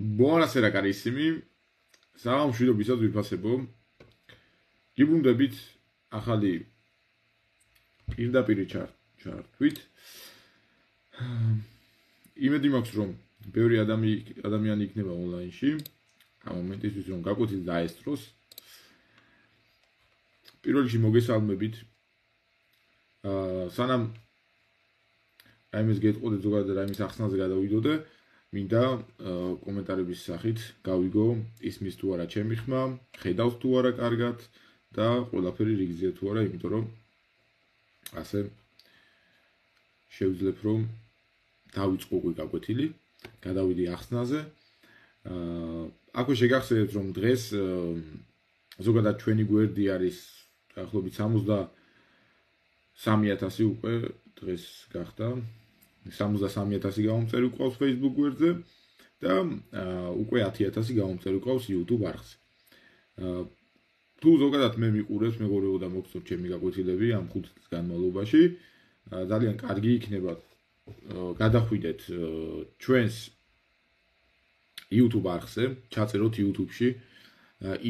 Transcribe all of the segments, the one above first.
Buonasera carissimi. Salam shido bisat vipasebo. Gibundebit akhali pirdapiri chart chartvit. Imedi maqs rom bevri adami adamiani ikneba onlineshi. Am momentisvis rom gakutil daestros. პირველში მოგესალმებით. აა სანამ აი მის გეტყოდე ზოგადად რაიმის ახსნაზე გადავიდოდე, აა მინდა კომენტარების სახით გავიგო ისმის თუ არა ჩემი ხმა, ხედავს თუ არა კარგად და ყველაფერი რიგზია თუ არა, იმიტომ რომ ასე შევძლებ რომ დავიწყო უკვე გაკვეთილი, გადავიდი ახსნაზე. აა აქვე შეგახსენებთ რომ დღეს ზოგადად ჩვენი გვერდი არის დაახლოებით 60 3000 უკვე დღეს გახდა 63000 გამომწერი ყავს Facebook გვერდზე და უკვე 10000 გამომწერი ყავს YouTube არხზე. თუ ზოგადად მე მიყურებს, მეგორეობა მოგწონთ ჩემი გაკვეთილები ამ 5 წლის განმავლობაში, ძალიან კარგი იქნება. გადახვიდეთ ჩვენს YouTube არხზე, ჩაწეროთ YouTube-ში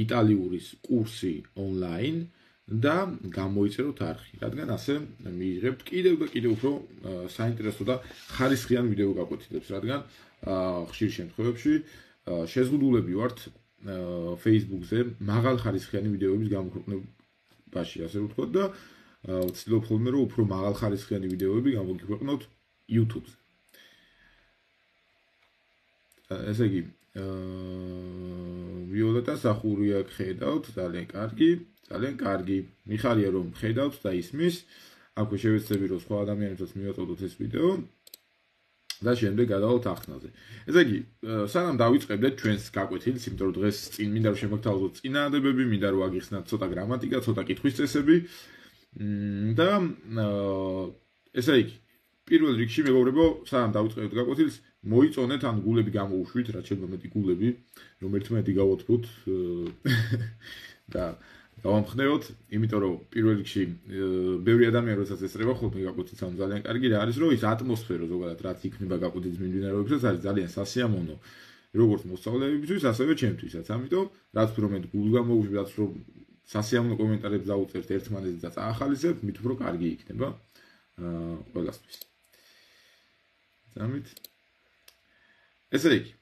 იტალიურის კურსი online და გამოიწეროთ არხი, რადგან ასე მიიღებთ კიდევ და კიდევ უფრო საინტერესო და ხარისხიან ვიდეო გაკვეთილებს, რადგან ხშირ შემთხვევებში შეზღუდულები ვართ Facebook-ზე მაღალ ხარისხიანი ვიდეოების გამოქვეყნებაში, ასე ვთქვათ და ვცდილობ ხოლმე რომ უფრო მაღალ ხარისხიანი ვიდეოები გამოგიქვეყნოთ YouTube-ზე. ესე იგი, აა ვიოლეტა სახურია ხედავთ, ძალიან კარგი. ძალიან კარგი. მიხარია რომ ხედავთ და ისმის. აქვე შევეცდები რომ სხვა ადამიანებსაც მივაწოდოთ ეს ვიდეო. და შემდეგ გადავალთ ახნაზე. ესე იგი, სანამ დავიწყებდეთ ჩვენს გაკვეთილს, იმიტომ რომ დღეს წინ მინდა რომ შემოგთავაზოთ წინაადებები, მინდა რომ აგიხსნათ ცოტა გრამატიკა, ცოტა კითხვის წესები. და ესე იგი, პირველ რიგში მეგობრებო, სანამ დავიწყებდეთ გაკვეთილს, მოიწონეთ ან გულები გამოუშვით, რაც შეგვიძლია მეტი გულები, რომ ერთმანეთი გავოთფოთ და დავამხნეროთ, იმიტომ რომ პირველ რიგში ბევრი ადამიანი როდესაც ესწრება ხოლმე გაკუთით სამ ძალიან კარგი რა არის, რომ ის ატმოსფერო ზოგადად რაც იქნება გაკუთით მიმდინარეობს, ეს არის ძალიან სასიამოვნო. როგორც მოსწავლეებისთვის, ასევე ჩემთვისაც. ამიტომ, რაც რომ მე გულგა მოგვიში, რაც რომ სასიამოვნო კომენტარებს დაუწერთ ერთმანეთს და წაახალისებ, მით უფრო კარგი იქნება. აა, ყველასთვის. ამით ესე იგი.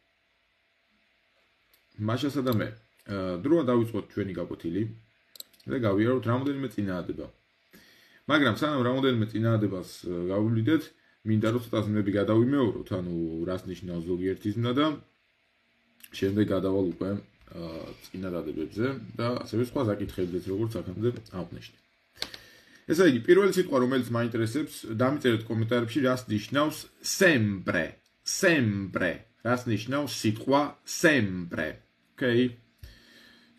მაშასადამე, აა, დროა დავიწყოთ ჩვენი გაკვეთილი. და გავიაროთ რამოდენიმე წინაადება. მაგრამ სანამ რამოდენიმე წინაადებას გავვლიდეთ, მინდა რომ ცოტა ზმნები გადავიმეოროთ, ანუ რას ნიშნავს ზოგიერთი ზმნა და შემდეგ გადავალ უკვე წინაადებებზე და ასევე სხვა საკითხებზეც, როგორც აქამდე აღნიშნე. ესე იგი, პირველი სიტყვა, რომელიც მაინტერესებს, დამიწერეთ კომენტარებში, რას ნიშნავს sempre. sempre. რას ნიშნავს სიტყვა sempre. ოკეი. Okay.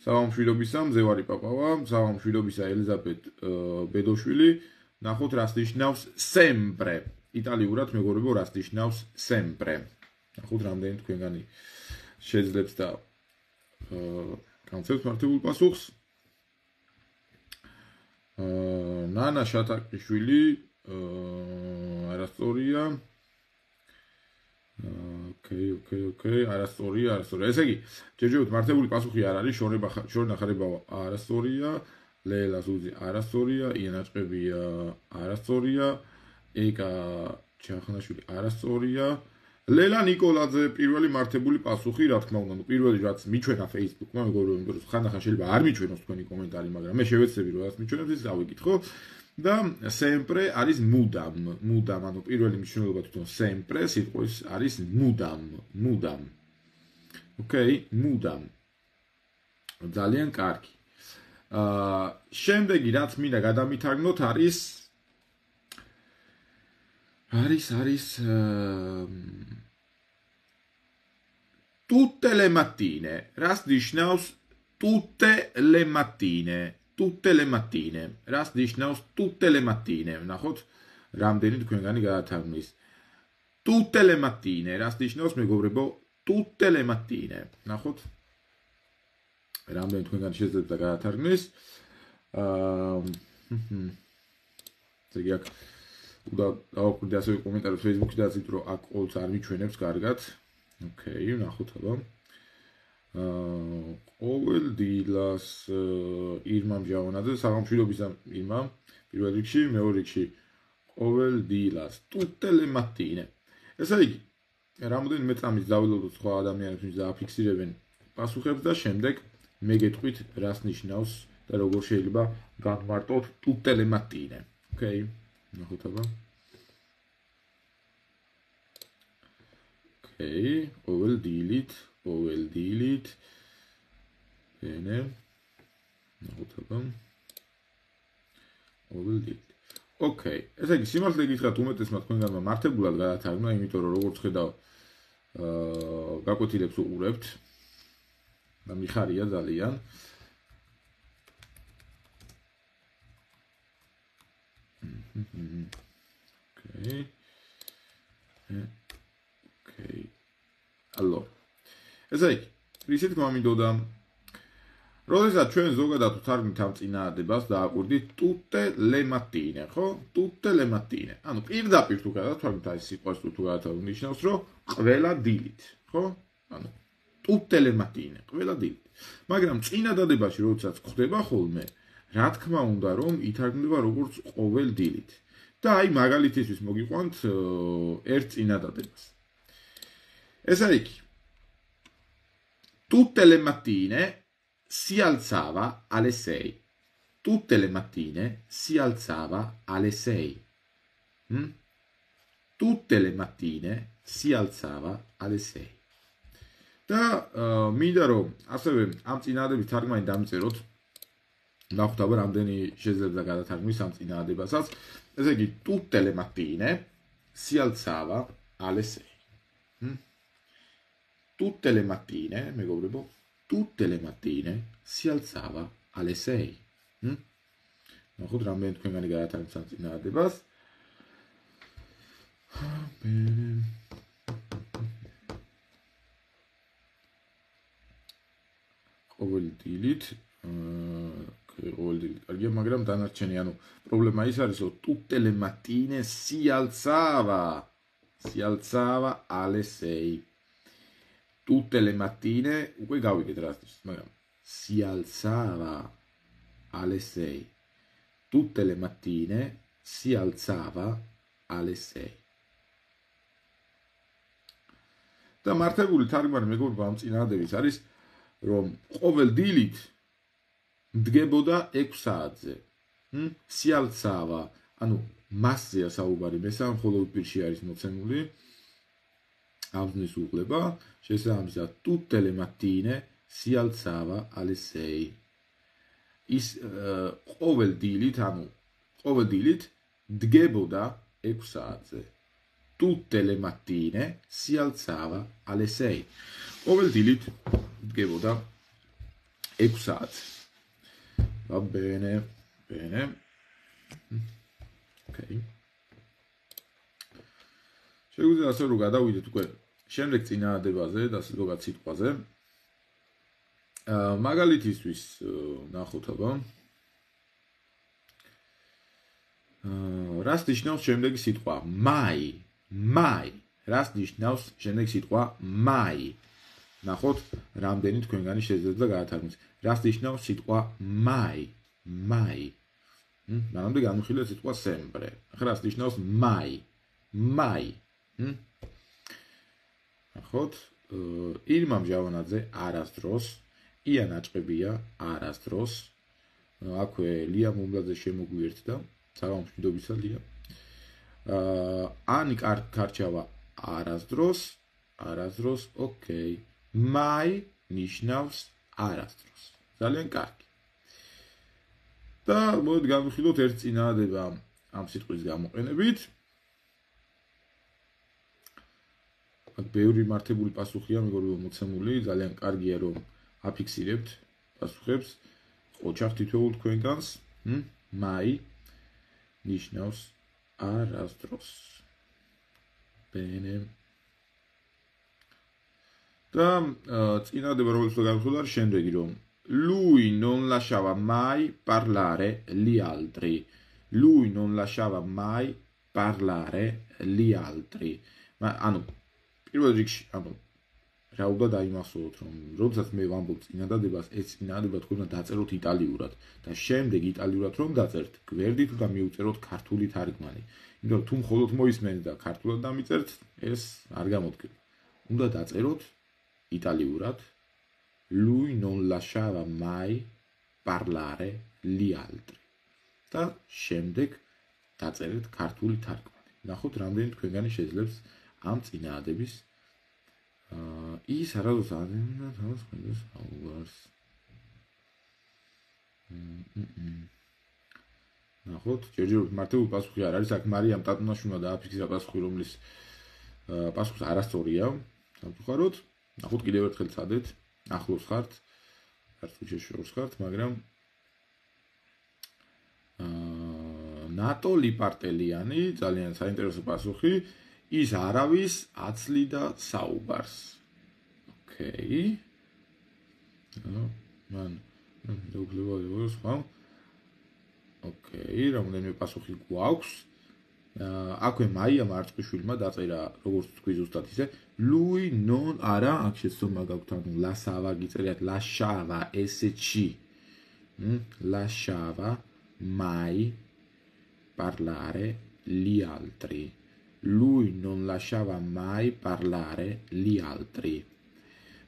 სამამშვიდობისა მზევარი პაპავა, სამამშვიდობისა ელიზაბეთ ბედოშვილი. ნახოთ რას ნიშნავს sempre. იტალიურად მეგობრებო, რას ნიშნავს sempre. ნახოთ რამდენი თქვენგანი შეძლებს და კონცეფტ მარტივულ პასუხს. აა ნანა შატაკიშვილი აა არასწორია ოკეი, ოკეი, ოკეი, არასწორი, არასწორი. ესე იგი, ჯერჯერობით მართებული პასუხი არ არის, შორება შორნა ხარებავა, არასწორია. ლელა ზუზი არასწორია, იანაჭებია არასწორია. ეკა ჯახნაშვილი არასწორია. ლელა نيكოლაძე პირველი მართებული პასუხი, რა თქმა უნდა, პირველი რაც მიჩვენა Facebook-მა, მეგობრებო, ხანდახან შეიძლება არ მიჩვენოს თქვენი კომენტარი, მაგრამ მე შევეცდები რომ რაც მიჩვენებს ის გავიკითხო. აა და sempre არის მუდამ მუდამ ანუ პირველი მნიშვნელობა თვითონ sempre სიტყვის არის მუდამ მუდამ ოკეი მუდამ ძალიან კარგი აა შემდეგი რაც მინდა გადამითარგმნოთ არის არის არის tutte le mattine რას ნიშნავს tutte le mattine tutte le mattine. Раз дишнаус tutte le mattine. ნახოთ, რამდენი თქვენგანი გაათავმის. Tutte le mattine. Раз дишнаус მეგობრებო, tutte le mattine. ნახოთ. რამდენი თქვენგანი შეძლებთ გაათარგმნის. აა ზოგი აქ უდა დააკვირდი ასე კომენტარებს Facebook-ში და ასე თუ რა აქ ყოველთვის არ მიჩვენებს კარგად. ოკეი, ნახოთ აბა. აა ყოველ დილას იрмам ჯავანაძე საღამშვილობის იმამ პირველ რიგში მეორე რიგში ყოველ დილას ტუტელემატინე ესე იგი რამოდენ მე წამის დავილოდოთ სხვა ადამიანებს ის დააფიქსირებენ პასუხებს და შემდეგ მე გეტყვით რას ნიშნავს და როგორ შეიძლება განმარტოთ ტუტელემატინე ოკეი ნახოთ აბა ოკეი ყოველ დილით ყოველ დილით ენე ნახოთაბამ ყოველ დილით ოკეი ესე იგი სიმართლე გითხრათ უმეტესმა თქვენგანმა მართებულად გადათარგმნა იმიტომ რომ როგორც ხედავ აა გაკვეთილებს უყურებთ და მიხარია ძალიან ოკეი ოკეი ალო ესე იგი, რისით გამიდოდა? როდესაც ჩვენ ზოგადად თარგმნით ამ წინაადებას და აკვირდით tutte le mattine, ხო? tutte le mattine. ანუ პირდაპირ თუ გადათვალთ აი სიტყვას თუ გადათავნიშნავს, რომ ყველა დილით, ხო? ანუ tutte le mattine, ყველა დილით. მაგრამ წინაადებაში როდესაც ხდება ხოლმე, რა თქმა უნდა, რომ ითარგმნება როგორც ყოველ დილით. და აი მაგალითისთვის მოგიყვანთ ერთ წინაადებას. ესე იგი, Tutte le mattine si alzava alle sei. Tutte le mattine si alzava alle sei. Mm? Tutte le mattine si alzava alle sei. და მინდა რომ ასევე ამ წინაადების თარგმანი დამწეროთ. ნახვდავ რამდენი შეიძლება გადათარგმნის ამ წინაადებასაც. ესე იგი, tutte le mattine si alzava alle 6. Mm? tutte le mattine, mi boh, tutte le mattine si alzava alle 6. Goed, dan ben ik aan de gaten en zat na de bas. Ovel delete. Al eh, magram Problema di Sarso tutte le mattine si alzava. Si alzava alle 6. tutte le mattine, უკვე გავიგეთ რა ის, მაგრამ si alzava alle 6. Tutte le mattine si alzava alle 6. და მართებული თარგმანი მეგობრებო ამ წინადადებით არის რომ ყოველ დილით მდგებოდა 6 საათზე. ჰმ? si alzava, ანუ მასზეა საუბარი, მე სამხოლოდ პირში არის მოცემული. აა Avnisu-Kleban, Sheshamsa tutte le mattine si alzava alle 6. Is, uh, eh, ovel dilit anu, ah, ovel dilit dgeboda eksaze. Tutte le mattine si alzava alle 6. Ovel dilit dgeboda eksaze. Va bene, bene. Ok. მეგუნდა ასე რომ გადავიდეთ უკვე შემდეგ წინაადებაზე და ზოგადად სიტყვაზე. აა მაგალითისთვის ნახოთ აბა. აა რას ნიშნავს შემდეგი სიტყვა? my my რას ნიშნავს შემდეგი სიტყვა? my ნახოთ რამდენი თქვენგანი შეიძლება გაათარგმნოს. რას ნიშნავს სიტყვა my my მ რამდენი განხილეთ სიტყვა sempre. ახლა რას ნიშნავს my my ნახოთ ირმა მჟავანაძე არასდროს იან აჭყებია არასდროს აქვე ლია მომბლაძე შემოგვიერთდა საგამომშვიდობისა ლია აა ანი კარჩავა არასდროს არასდროს ოკეი მაი ნიშნავს არასდროს ძალიან კარგი და მოდი გავხილოთ ერთ წინაადება ამ სიტყვის გამოყენებით აქ ბევრი მართებული პასუხია, მეგობრო მოცემული, ძალიან კარგია რომ აფიქსირებთ პასუხებს. ყოჩავთ თითოეულ თქვენგანს. მ? მაი ნიშნავს არასდროს. ბენე და წინადადება როგორც გავხსნა შემდეგი რომ lui non lasciava mai parlare gli altri lui non lasciava mai parlare gli altri ma anu პირველ რიგში, ანუ რა უნდა დაიმახსოვროთ, რომ როდესაც მე ვამბობ წინადადებას, ეს წინადადება თქვენ უნდა დაწეროთ იტალიურად და შემდეგ იტალიურად რომ დაწერთ, გვერდით უნდა მიუწეროთ ქართული თარგმანი. იმიტომ რომ თუ მხოლოდ მოისმენ და ქართულად დამიწერთ, ეს არ გამოდგება. უნდა დაწეროთ იტალიურად. Lui non lasciava mai parlare gli altri. და შემდეგ დაწერეთ ქართული თარგმანი. ნახოთ, რამდენი თქვენგანი შეძლებს ამ წინაადების აი ის არაოს ადენა თავის ხელს აუგარს ნახოთ ჯერჯერ მარტო პასუხი არ არის აქ მარიამ ტატუნაშვილმა დააფიქსირა პასუხი რომლის პასუხი არასწორია სამწუხაროდ ნახოთ კიდევ ერთხელ წადეთ ახლოს ხართ არც შეშურს ხართ მაგრამ აა ნატო ლიპარტელიანი ძალიან საინტერესო პასუხი აა ის არავის აცლიდა საუბარს. ოკეი. ანუ მან დაუგლებო როს ხომ? ოკეი, რამდენი პასუხი გვაქვს? აკვე მაია მარწყიშვილმა დაწერა როგორც თქვი ზუსტად ისე ლუი ნონ არა აქ შეცდომა გაქვთ ანუ ლასავა გიწერიათ ლაშავა ესეჩი მ ლაშავა მაი პარლარე ლიალტრი lui non lasciava mai parlare gli altri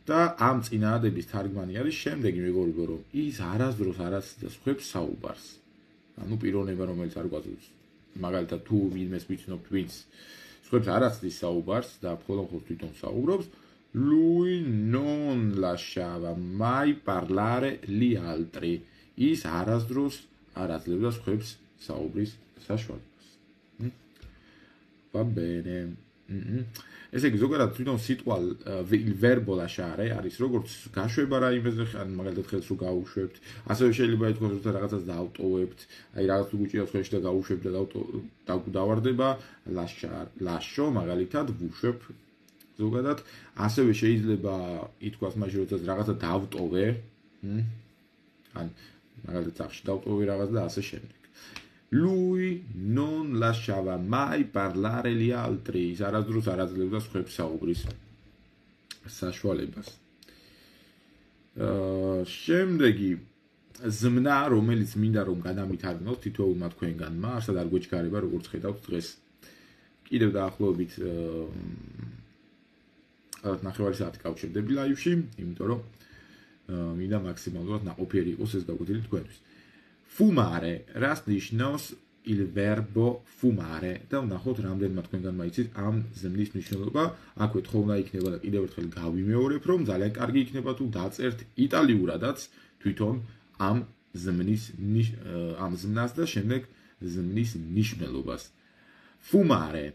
და ამ წინაადების თარგმანი არის შემდეგი მეგობრებო რომ ის არასდროს არასდროს ხვებს საუბარს ანუ პიროვნება რომელიც არ გვაძლევს მაგალითად თუ ვინმეს მიჩნობთ ვინც ხვებს არასდროს საუბარს და მხოლოდ ხოლმე თვითონ საუბრობს lui non lasciava mai parlare gli altri ის არასდროს არაძლევდა ხვებს საუბრის საშუალებას va bene ესე იგი ზოგადად თვითონ სიტყვა il verbo lasciare არის როგორც გაშვება რაიმეზე ან მაგალითად ხელს რო გაუშვებთ ასევე შეიძლება ითქვას რომ რაღაცას დაავტოვებთ აი რაღაც უგუჭირავს ხელში და გაუშვებთ და დაავტო დაგუდავარდება lasciare lascio მაგალითად გუშვებ ზოგადად ასევე შეიძლება ითქვას მაშინ როცა რაღაცა დავტოვე ან მაგალითად წახში დავტოვე რაღაც და ასე შემდეგ lui non lasciava mai parlare gli altri saradrus aradleuda sqepsaubris საშუალებას. აა შემდეგი ზმნა, რომელიც მინდა რომ გადამითარდნოთ თითოეულმა თქვენგანმა, არსად არ გვეჩქარება, როგორც ხედავთ დღეს. კიდევ დაახლოებით აა ნახევარი საათი გავჩერდები ლაივში, იმიტომ რომ აა მინდა მაქსიმალურად ნაყოფიერი იყოს ეს დაგვიდილი თქვენთვის. აა fumare ras nishnos il verbo fumare და ნახოთ რამდენმა თქვენგანმა იცით ამ ზმნის მნიშვნელობა აქვე თხოვნა იქნება და კიდევ ერთხელ გავიმეორებ რომ ძალიან კარგი იქნება თუ დაწერთ იტალიურადაც თვითონ ამ ზმნის ამ ზმნას და შემდეგ ზმნის მნიშვნელობას fumare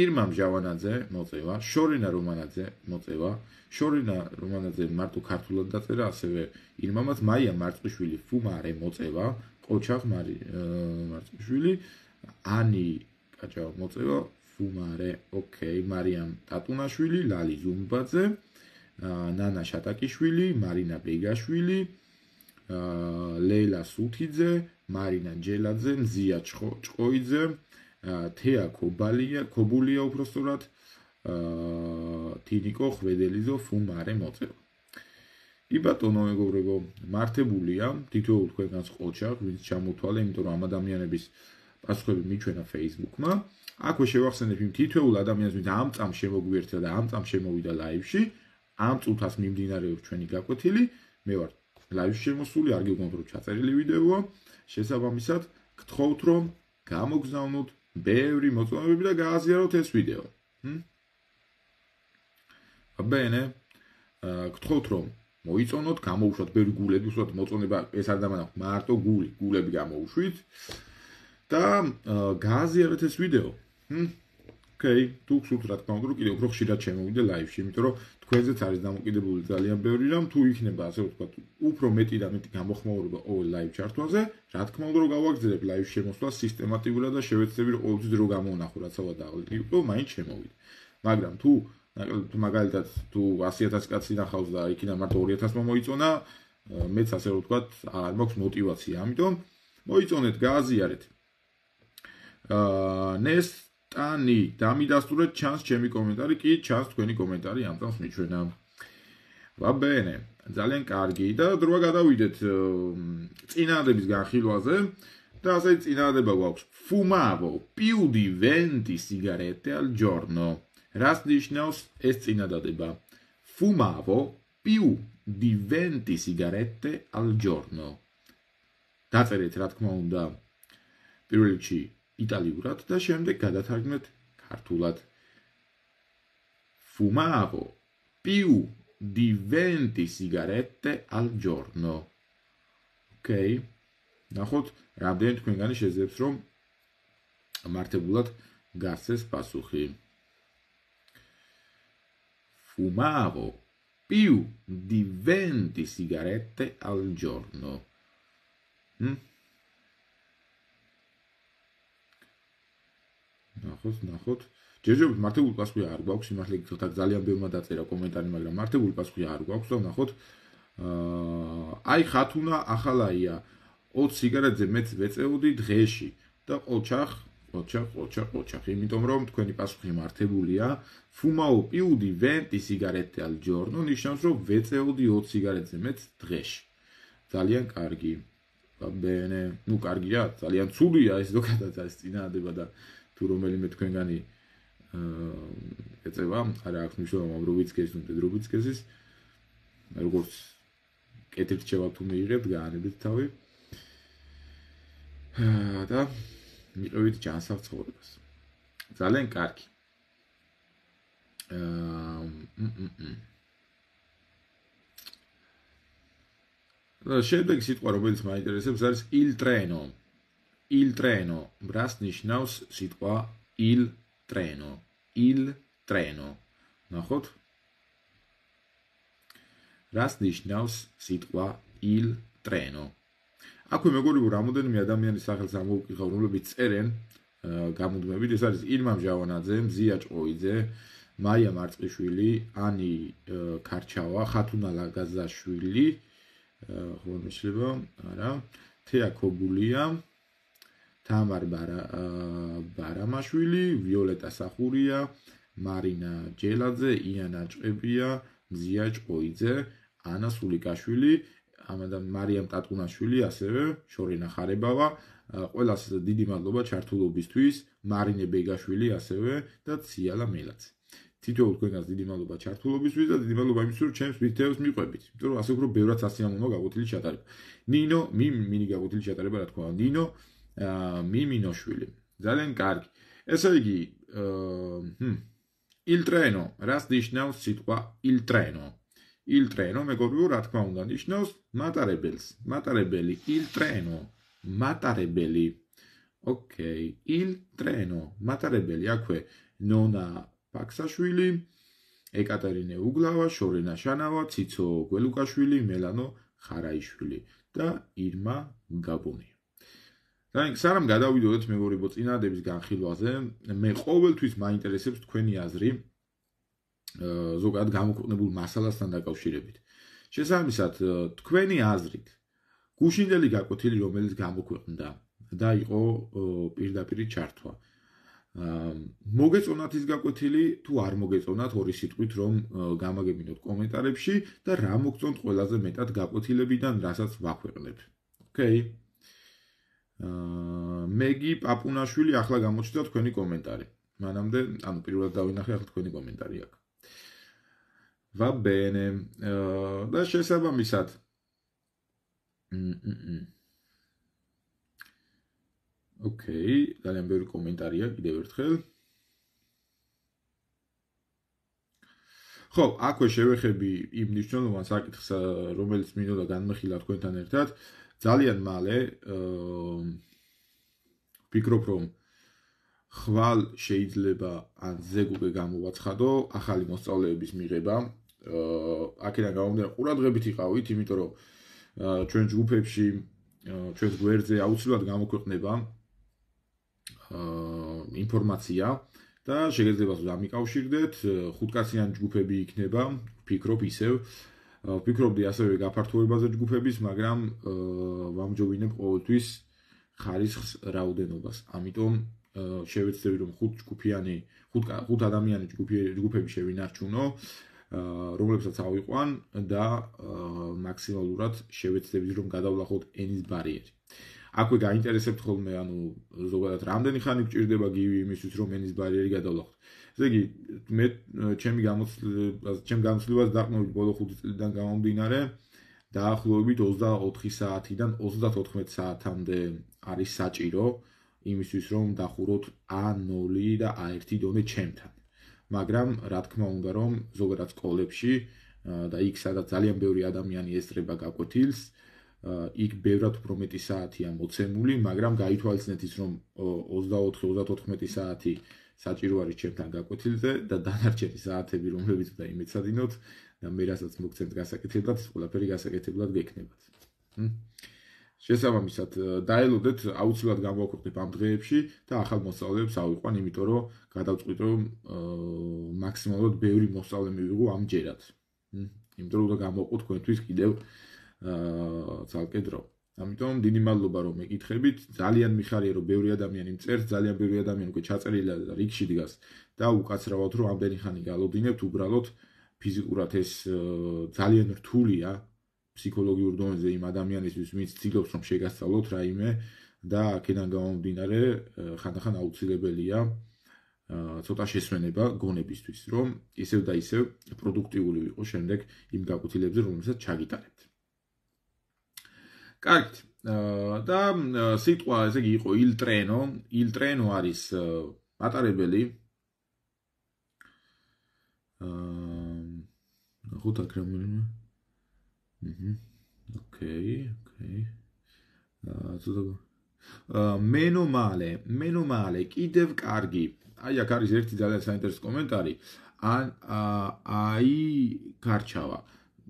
ირმა მჟავანაძე მოწევა, შორინა რომანაძე მოწევა, შორინა რომანაძე მარტო ქართულად დაწერა, ასევე ირმამაც მაია მარწყიშვილი ფუმარე მოწევა, ყოჩაღ მარი მარწყიშვილი, ანი კაჭაო მოწევა, ფუმარე, ოკეი, მარიამ ტატუნაშვილი, ლალი ზუმბაძე, ნანა შატაკიშვილი, მარინა ბეიგაშვილი, ლეილა სუთიძე, მარინა ჯელაძე, ზია ჭოიძე, თეა კობალია კობულია უბრალოდ თიდიკო ხვედელიძო ფუმარე მოწევა იბატონო მეგობრებო მართებულია თითოეულ თქვენს ყოჩა ვინც ჩამოთვალე იმიტომ რომ ამ ადამიანების პასუხები მიჩვენა Facebook-მა აქვე შევახსენებ იმ თითოეულ ადამიანს ვინც ამ წამ შემოგვიერთა და ამ წამ შემოვიდა ლაივში ამ წუთას მიმდინარეობს ჩვენი გაკვეთილი მე ვარ ლაივში შემოსული არ გიგონთ რომ ჩაწერილი ვიდეოა შესაბამისად გთხოვთ რომ გამოგზავნოთ ბევრი მოწმობები და გააზიაროთ ეს ვიდეო. ჰმ? აბენე, აა გთხოვთ რომ მოიწონოთ, გამოუშვათ ბევრი გულები, უშოთ მოწონება ეს არ დამანახოთ, მარტო გული, გულები გამოუშვით და აა გააზიაროთ ეს ვიდეო. ჰმ? კეი, თუ გსურთ რა თქმა უნდა, რომ კიდე უფრო ხშირად შემოვიდე ლაივში, იმიტომ რომ თქვენზეც არის დამოკიდებული ძალიან ბევრი რამ, თუ იქნება ასე ვთქვა, უფრო მეტი და მეტი გამოხმაურება ყოველ ლაივ ჩართვაზე, რა თქმა უნდა, რომ გავაგზავნებ ლაივ შემოსვლა სისტემატიურად და შევეცდები რომ ყოველთვის რო გამოვნახო, რაც ალბათ აღიქვიო, მაინც შემოვიდე. მაგრამ თუ მაგალითად თუ 100000 კაცი ნახავს და იქიდან მარტო 2000 მომოიწონა, მეც ასე ვთქვა, არ მაქვს мотиваცია, ამიტომ მოიწონეთ, გააზიარეთ. აა, ნეს ტანი დამიდასტურეთ ჩანს ჩემი კომენტარი კი ჩანს თქვენი კომენტარი ამ წამს მიჩვენა ვაბენე ძალიან კარგი და დროა გადავიდეთ წინადების განხილვაზე და ასე წინადება გვაქვს fumavo più di 20 sigarette al giorno რას ნიშნავს ეს წინადადება fumavo più di 20 sigarette al giorno დაწერეთ რა თქმა უნდა პირველ რიგში იტალიურად და შემდეგ გადათარგმნეთ ქართულად. Fumavo più di 20 sigarette al giorno. Okay. ნახოთ, რამდენი თქვენგანი შეძლებს რომ მართებულად გასცეს პასუხი. Fumavo più di 20 sigarette al giorno. Mm? ნახოთ, ნახოთ. ჯერჯერობით მარტივი პასუხი არ გვაქვს, იმართლა იქ ცოტა ძალიან ბევრმა დაწერა კომენტარი, მაგრამ მარტივი პასუხი არ გვაქვს და ნახოთ. აა აი ხათუნა ახალაია 20 სიგარეტზე მეც ვეწეოდი დღეში და ყოჩახ ოჩა ოჩა ოჩა იმიტომ რომ თქვენი პასუხი მართებულია ფუმაო პიუდი ვენტი სიგარეტე ალ ჯორნო ნიშნავს რომ ვეწეოდი 20 სიგარეტზე მეც დღეში ძალიან კარგი ბენე ну კარგია ძალიან ცუდია ეს ზოგადად არის წინადადება და აა თუ რომელიმე თქვენგანი ეწევა, არა აქვს მნიშვნელობა მომრუბიცკეს თუ დრუბიცკესის როგორც კეთილ რჩევა თუ მიიღებთ განებით თავი და მიყევით ჯანსაღ ცხოვრებას. ძალიან კარგი. აა. და შემდეგი სიტყვა, რომელიც მაინტერესებს, არის il treno. il treno რას ნიშნავს სიტყვა il treno il treno ნახოთ რას ნიშნავს სიტყვა il treno აქვე მეგობრებო რამოდენიმე ადამიანის სახელს ამოვიკითხავ რომლებიც წერენ გამუდმებით ეს არის ილმა მჟავანაძე მზია ჭოიძე მაია მარწყიშვილი ანი ქარჩავა ხათუნა ლაგაზაშვილი ხო შეიძლება არა თეა ქობულია თამარ ბარა ბარამაშვილი, ვიოლეტა სახურია, მარინა ჯელაძე, იანა ჭყებია, მზია ჭყოიძე, ანა სულიკაშვილი, ამანდა მარიამ ტატუნაშვილი ასევე, შორენა ხარებავა, ყველას დიდი მადლობა ჩართულობისთვის, მარინე ბეგაშვილი ასევე და ციალა მელაძე. თითოეულ თქვენს დიდი მადლობა ჩართულობისთვის და დიდი მადლობა იმისთვის, რომ ჩემს ვიდეოს მიყვებით, იმიტომ რომ ასე უფრო ბევრად სასიამოვნო გაგუთილი ჩატარება. ნინო, მი მინი გაგუთილი ჩატარება რა თქმა უნდა. ნინო, მიმინოშვილი. ძალიან კარგი. ესე იგი, ჰმ. Il treno, rasdishnel sitqa il treno. Il treno მეგობრო რა თქმა უნდა ნიშნავს მატარებელს. მატარებელი il treno. მატარებელი. Okay, il treno. მატარებელი აქვე ნონა ბაქსაშვილი, ეკატერინე უგლავა, შორენა შანავა, ციცო გველუკაშვილი, მელანო ხარაიშვილი და ირმა გაბუნია. და იქ სანამ გადავიდოდეთ მეორე ბოწინადების განხილვაზე, მე ყოველთვის მაინტერესებს თქვენი აზრი ზოგადად გამოქვეყნებულ მასალასთან დაკავშირებით. შესაბამისად, თქვენი აზრით გუშინდელი გაკვეთილი რომელიც გამოქვეყნდა და იყო პირდაპირი ჩართვა. მოგეწონათ ის გაკვეთილი თუ არ მოგეწონათ ორი სიტყვით რომ გამაგებინოთ კომენტარებში და რა მოგწონთ ყველაზე მეტად გაკვეთილებიდან რასაც ვაქვეყნებ. ოკეი. Okay. მეგი პაპუნაშვილი ახლა გამოჩნდა თქვენი კომენტარი. მანამდე, ანუ პირველად დავინახე ახლა თქვენი კომენტარი აქ. ვა ბენე. აა და შესაბამისად. ოკეი, ძალიან ბევრი კომენტარია კიდევ ერთხელ. აა ხო, აქვე შევეხები იმ მნიშვნელოვან საკითხს, რომელიც მინდოდა განმეხილა თქვენთან ერთად. ძალიან მალე აა ვფიქრობ, რომ ხვალ შეიძლება ან ზეგუგე გამოვაცხადო ახალი მოსწავლეების მიღება. აა აქედან გამომდინარე, ყურადღებით იყავით, იმიტომ რომ ჩვენ ჯგუფებში, ჩვენ გვერდზე აუცილებლად გამოქვეყნება აა ინფორმაცია, და შეიძლება ამიკავშირდეთ ხუთკაციან ჯგუფები იქნება ფიქრობ ისევ ვფიქრობდი ასევე გაფართოებაზე ჯგუფების მაგრამ ვამჯობინებ ყოველთვის ხარისხს რაოდენობას ამიტომ შევეცდები რომ ხუთ ჯგუფიანი ხუთ ხუთ ადამიანი ჯგუფი ჯგუფები შევინარჩუნო რომლებსაც ავიყვან და მაქსიმალურად შევეცდები რომ გადავლახოთ ენის ბარიერი აქვე გაინტერესებთ ხოლმე ანუ ზოგადად რამდენი ხანი გჭირდება გივი იმისთვის რომ ენის ბარიერი გადავლოხოთ ესე იგი მე ჩემი გამოცდილებას ჩემ გამოცდილებას დაყნობით ბოლო 5 წლიდან გამომდინარე დაახლოებით 24 საათიდან 34 საათამდე არის საჭირო იმისთვის რომ დახუროთ A0 და A1 დონე ჩემთან მაგრამ რა თქმა უნდა რომ ზოგადად კოლებში და იქ სადაც ძალიან ბევრი ადამიანი ესწრება გაკვეთილს აა იქ ბევრად უფრო მეტი საათია მოცემული, მაგრამ გაითვალისწინეთ ის რომ 24-34 საათი საჭირო არის ჩემთან გაკვეთილზე და დანარჩენი საათები რომლებიც და იმეცადინოთ და მე რასაც მოგცემთ გასაკეთებლად, ეს ყველაფერი გასაკეთებლად გექნებათ. შესაბამისად, დაელოდეთ აუცილებლად გამოაქვეყნებ ამ დღეებში და ახალ მოსწავლეებს ავიყვან, იმიტომ რომ გადავწყვიტე რომ მაქსიმალურად ბევრი მოსწავლე მივიღო ამჯერად. იმიტომ რომ და გამოყო თქვენთვის კიდევ აა აა ცალკე დრო. ამიტომ დიდი მადლობა რომ მეკითხებით. ძალიან მიხარია რომ ბევრი ადამიანი მწერს, ძალიან ბევრი ადამიანი უკვე ჩაწერილია და რიგში დგას და უკაცრავად რომ ამდენი ხანი გალოდინებთ უბრალოდ ფიზიკურად ეს ძალიან რთულია ფსიქოლოგიურ დონეზე იმ ადამიანისთვის, ვინც ცდილობს რომ შეგასწავლოთ რაიმე და აქედან გამომდინარე ხანდახან აუცილებელია ცოტა შესვენება გონებისთვის, რომ ისევ და ისევ პროდუქტიული ვიყო შემდეგ იმ გაკვეთილებზე, რომელსაც ჩაგიტარებთ. კარგი და სიტყვა ესე იგი იყო il treno il treno არის მატარებელი აა ხუთა კრემლი მჰმ ოკეი ოკეი აა ცოტა აა მენო მალე მენო მალე კიდევ კარგი აი აქ არის ერთი ძალიან საინტერესო კომენტარი ან აი გარჩავა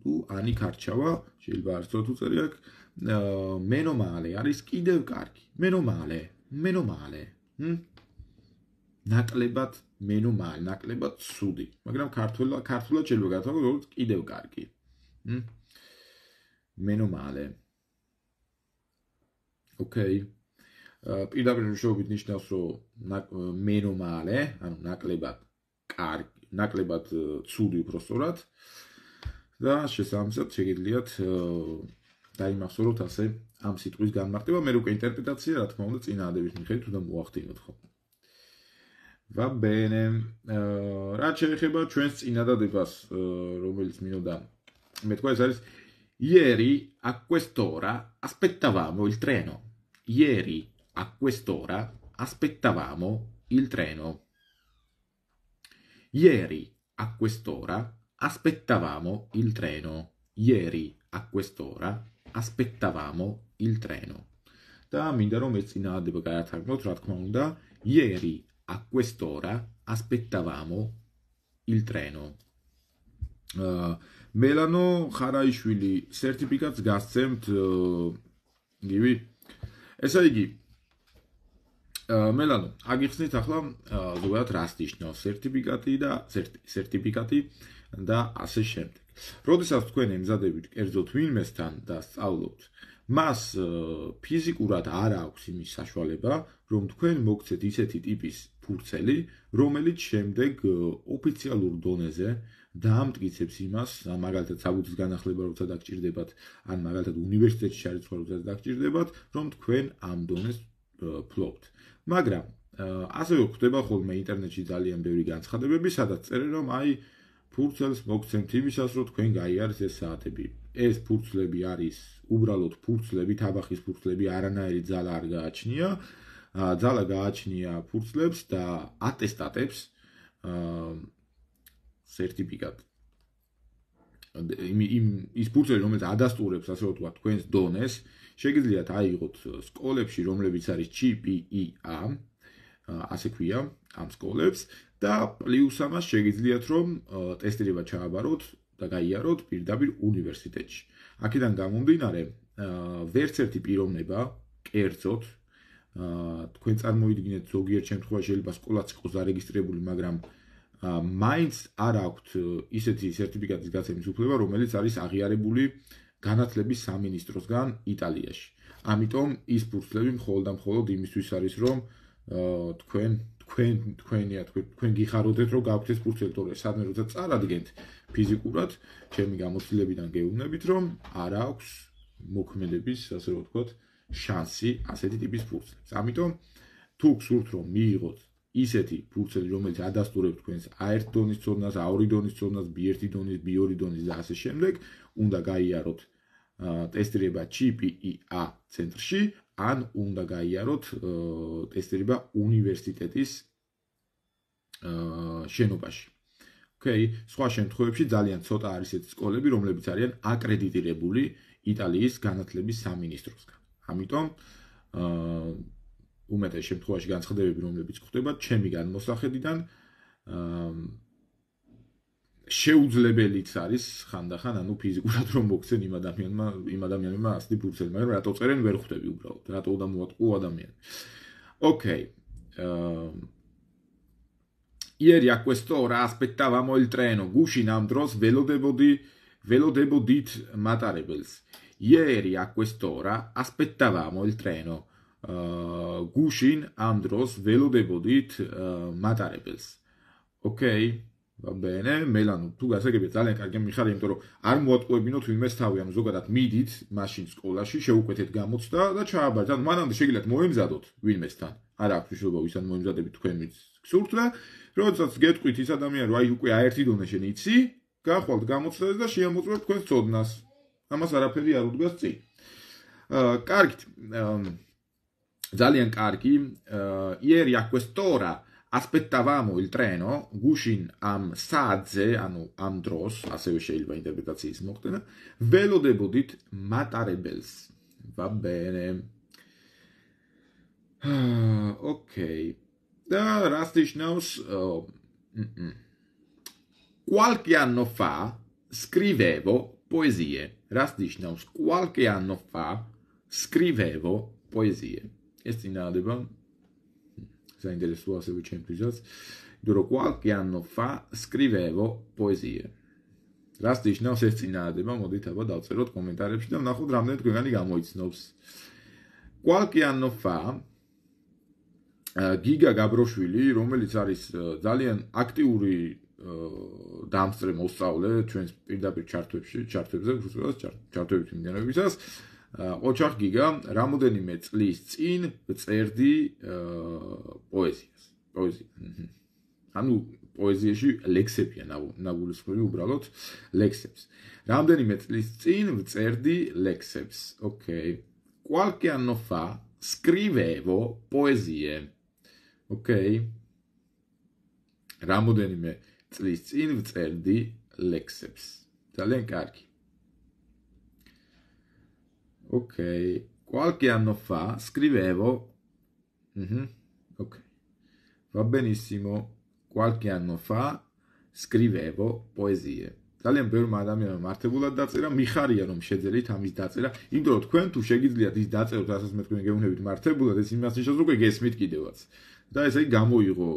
ნუ ანი გარჩავა შეიძლება არც თუ წერი აქვს მენომალე არის კიდევ კარგი მენომალე მენომალე ნაკლებად მენომალე ნაკლებად ცუდი მაგრამ ქართულ ქართულად შეიძლება გათქვა როგორც კიდევ კარგი მენომალე ოკეი პირდაპირ მნიშვნელობით ნიშნავს რომ მენომალე ანუ ნაკლებად კარგი ნაკლებად ცუდი უბრალოდ და შესაძლოა შეგიძლიათ დაიმახსოვროთ ასე ამ სიტყვის განმარტება, მე უკვე ინტერპრეტაცია, რა თქმა უნდა, წინაადების მიხედვით უნდა მოახდინოთ ხო. va bene. რაც შეეხება ჩვენს წინადადებას, რომელიც მინოდა მეთქვა ეს არის ieri a quest'ora aspettavamo il treno. Ieri a quest'ora aspettavamo il treno. Ieri a quest'ora aspettavamo il treno. Ieri a quest'ora aspettavamo il treno. Da Mindaro Messina de Bagatagno Tratmonda, ieri a quest'ora aspettavamo il treno. Melano Haraishvili, certificats gastsemt givi. ესე იგი მელანო აგიხსნით ახლა ზოგადად რას ნიშნავს სერტიფიკატი და სერტიფიკატი აა და ასე შემდეგ. როდესაც თქვენ ემზადებით კერძოდ ვინმესთან და სწავლობთ, მას ფიზიკურად არ აქვს იმის საშუალება, რომ თქვენ მოგცეთ ისეთი ტიპის ფურცელი, რომელიც შემდეგ ოფიციალურ დონეზე დაამტკიცებს იმას, მაგალითად საბუთის განახლება როცა დაგჭირდებათ, ან მაგალითად უნივერსიტეტში არის ხოლმე როცა დაგჭირდებათ, რომ თქვენ ამ დონეს ფლობთ. მაგრამ ასე ხდება ხოლმე ინტერნეტში ძალიან ბევრი განცხადებები, სადაც წერენ რომ აი ფურცელს მოგცემთ იმისას, რომ თქვენ გაიარეთ ეს საათები. ეს ფურცლები არის უბრალოდ ფურცლები, თაბახის ფურცლები, არანაირი ძალა არ გააჩნია. ძალა გააჩნია ფურცლებს და ატესტატებს აა სერტიფიკატ. იმ ის ფურცელი, რომელიც ადასტურებს ასე ვთქვათ თქვენს დონეს, შეგიძლიათ აიღოთ სკოლებში, რომლებიც არის GPEA, ასე ქვია, ამ სკოლებს და პლუს ამას შეგიძლიათ რომ ტესტირება ჩააბაროთ და გაიაროთ პირდაპირ უნივერსიტეტში. აქედან გამომდინარე, ვერც ერთი პიროვნება კერძოთ თქვენ წარმოიდგინეთ ზოგიერთ შემთხვევაში შეიძლება სკოლაც იყოს დარეგისტრირებული, მაგრამ მაინც არ აქვთ ისეთი სერტიფიკატის გაცემის უფლება, რომელიც არის აღიარებული განათლების სამინისტროსგან იტალიაში. ამიტომ ის ფურცლები მხოლოდ და მხოლოდ იმისთვის არის, რომ თქვენ თქვენ თქვენია თქვენ თქვენ გიხაროდეთ რომ გაქვთ ეს ფურცელი თორე სამე როცა წარადგენთ ფიზიკურად ჩემი გამოცდილებიდან გეუბნებით რომ არ აქვს მოქმედების ასე რომ ვთქვათ შანსი ასეთი ტიპის ფურცლებს ამიტომ თუ გსურთ რომ მიიღოთ ისეთი ფურცელი რომელიც ადასტურებს თქვენს აერთ დონის ცოდნას აორი დონის ცოდნას ბიერთი დონის ბიორი დონის და ასე შემდეგ უნდა გაიაროთ ა ტესტირება CPIA ცენტრში ან უნდა გაიაროთ ტესტირება უნივერსიტეტის შენობაში. ოკეი, სხვა შემთხვევებში ძალიან ცოტა არის ეს სკოლები, რომლებიც არიან აკრედიტირებული იტალიის განათლების სამინისტროსგან. ამიტომ უმეტეს შემთხვევაში განცხადებები, რომლებიც გვხვდება ჩემი განმოსახედიდან, შეუძლებელიც არის ხანდახან, ანუ ფიზიკურად რომ მოგცენ იმ ადამიანმა, იმ ადამიანებმა 100 ბურთელი, მაგრამ რატო წერენ ვერ ხვდები უბრალოდ, რატო უნდა მოატყუ ადამიანი. ოკეი. აა um, იერი აკვესტო რა ასპეტავამო ილ ტრენო, გუშინ ამ დროს ველოდებოდი, ველოდებოდით მატარებელს. იერი აკვესტო რა ასპეტავამო ილ ტრენო, აა uh, გუშინ ამ დროს ველოდებოდით uh, მატარებელს. ოკეი. აა ბენე მელანო თუ გასაგებია ძალიან კარგი მიხარია იმიტომ რომ არ მოატყუებინოთ ვინმეს თავი ამ ზოგადად მიდით მაშინ სკოლაში შეუკვეთეთ გამოცდა და ჩააბარეთ ან მანამდე შეგიძლიათ მოემზადოთ ვინმეს თან არა აქვს მნიშვნელობა ვისთან მოემზადებით თქვენიც ქსურთლა როდესაც გეტყვით ის ადამიანს რომ აი უკვე აერთი დონე შენ იცი გახვალთ გამოცდას და შეამოწმოთ თქვენს წოდნას ამას არაფერი არ უდგას წინ აა კარგი ძალიან კარგი აა იერი აქვე სტორა აა aspettavamo il treno, Gushin am sadze, am dros, a se uscelva interpretazzi smochten, ve lo devo dit matarebels. Va bene. Ah, ok. Da Rusty Schnaus... Oh. Qualche anno fa scrivevo poesie. Rusty qualche anno fa scrivevo poesie. Estinadebam. заинтересуо асеби ჩემთვისაც duro qual piano fa scrivevo poesie rastish nas es cinadeba modit aba davcerot komentarebshi da nakhod ramne tkvegani gamoitsnobs qual piano fa giga gabroshvili romelis aris zalyan aktiuri დამსწრე მოსწავლე ჩვენს პირდაპირ ჩარტებში ჩარტებზე ქუსულას ჩარტებში მიმდინარეობისას ოჯახ გიგა რამოდენიმე წლის წინ წერდი პოეზიას. პოეზია. ანუ პოეზიაში ლექსებია ნაგულისხმები უბრალოდ ლექსებს. რამოდენიმე წლის წინ წერდი ლექსებს. ოკეი. Qualche anno fa scrivevo poesie. ოკეი. რამოდენიმე წლის წინ წერდი ლექსებს. ძალიან კარგი. Ok, qualche anno fa scrivevo. Mm-hmm. Ok, va benissimo. Qualche anno fa scrivevo poesie. ძალიან ბევრი ადამიანმა მართებულად დაწერა, მიხარია რომ შეძლეთ ამის დაწერა. იმიტომ რომ თქვენ თუ შეგიძლიათ ის დაწეროთ, რასაც მე თქვენ გეუბნებით მართებულად, ეს იმას ნიშნავს, რომ გესმით კიდევაც. და ესე იგი გამოიღო,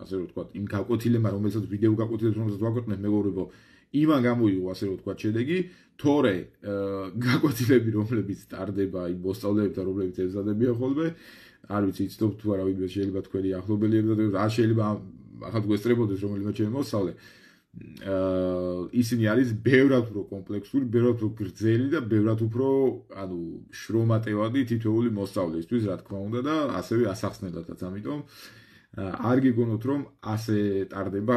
ასე რომ ვთქვა, იმ გაკვეთილება, რომელსაც ვიდეო გაკვეთილებს რომელსაც ვაკვეთნე, მეგობრებო, იმან გამოიღო ასე რომ თქვა შედეგი, თორე გაკვეთილები რომლებიც ტარდება იმ მოსწავლეებთან, რომლებიც ეზადებიან ხოლმე, არ ვიცი, ცდობ თუ არა ვიდეო შეიძლება თქვენი ახლობელი ეზადებიან, რა შეიძლება ახალ გესწრებოდეს რომელიმე ჩემს მოსწავლე. აა ისინი არის ბევრად უფრო კომპლექსური, ბევრად უფრო გრძელი და ბევრად უფრო ანუ შრომატევადი თითოეული მოსწავლეისთვის, რა თქმა უნდა და ასევე ასახსნელადაც, ამიტომ აა არ გიგონოთ რომ ასე ტარდება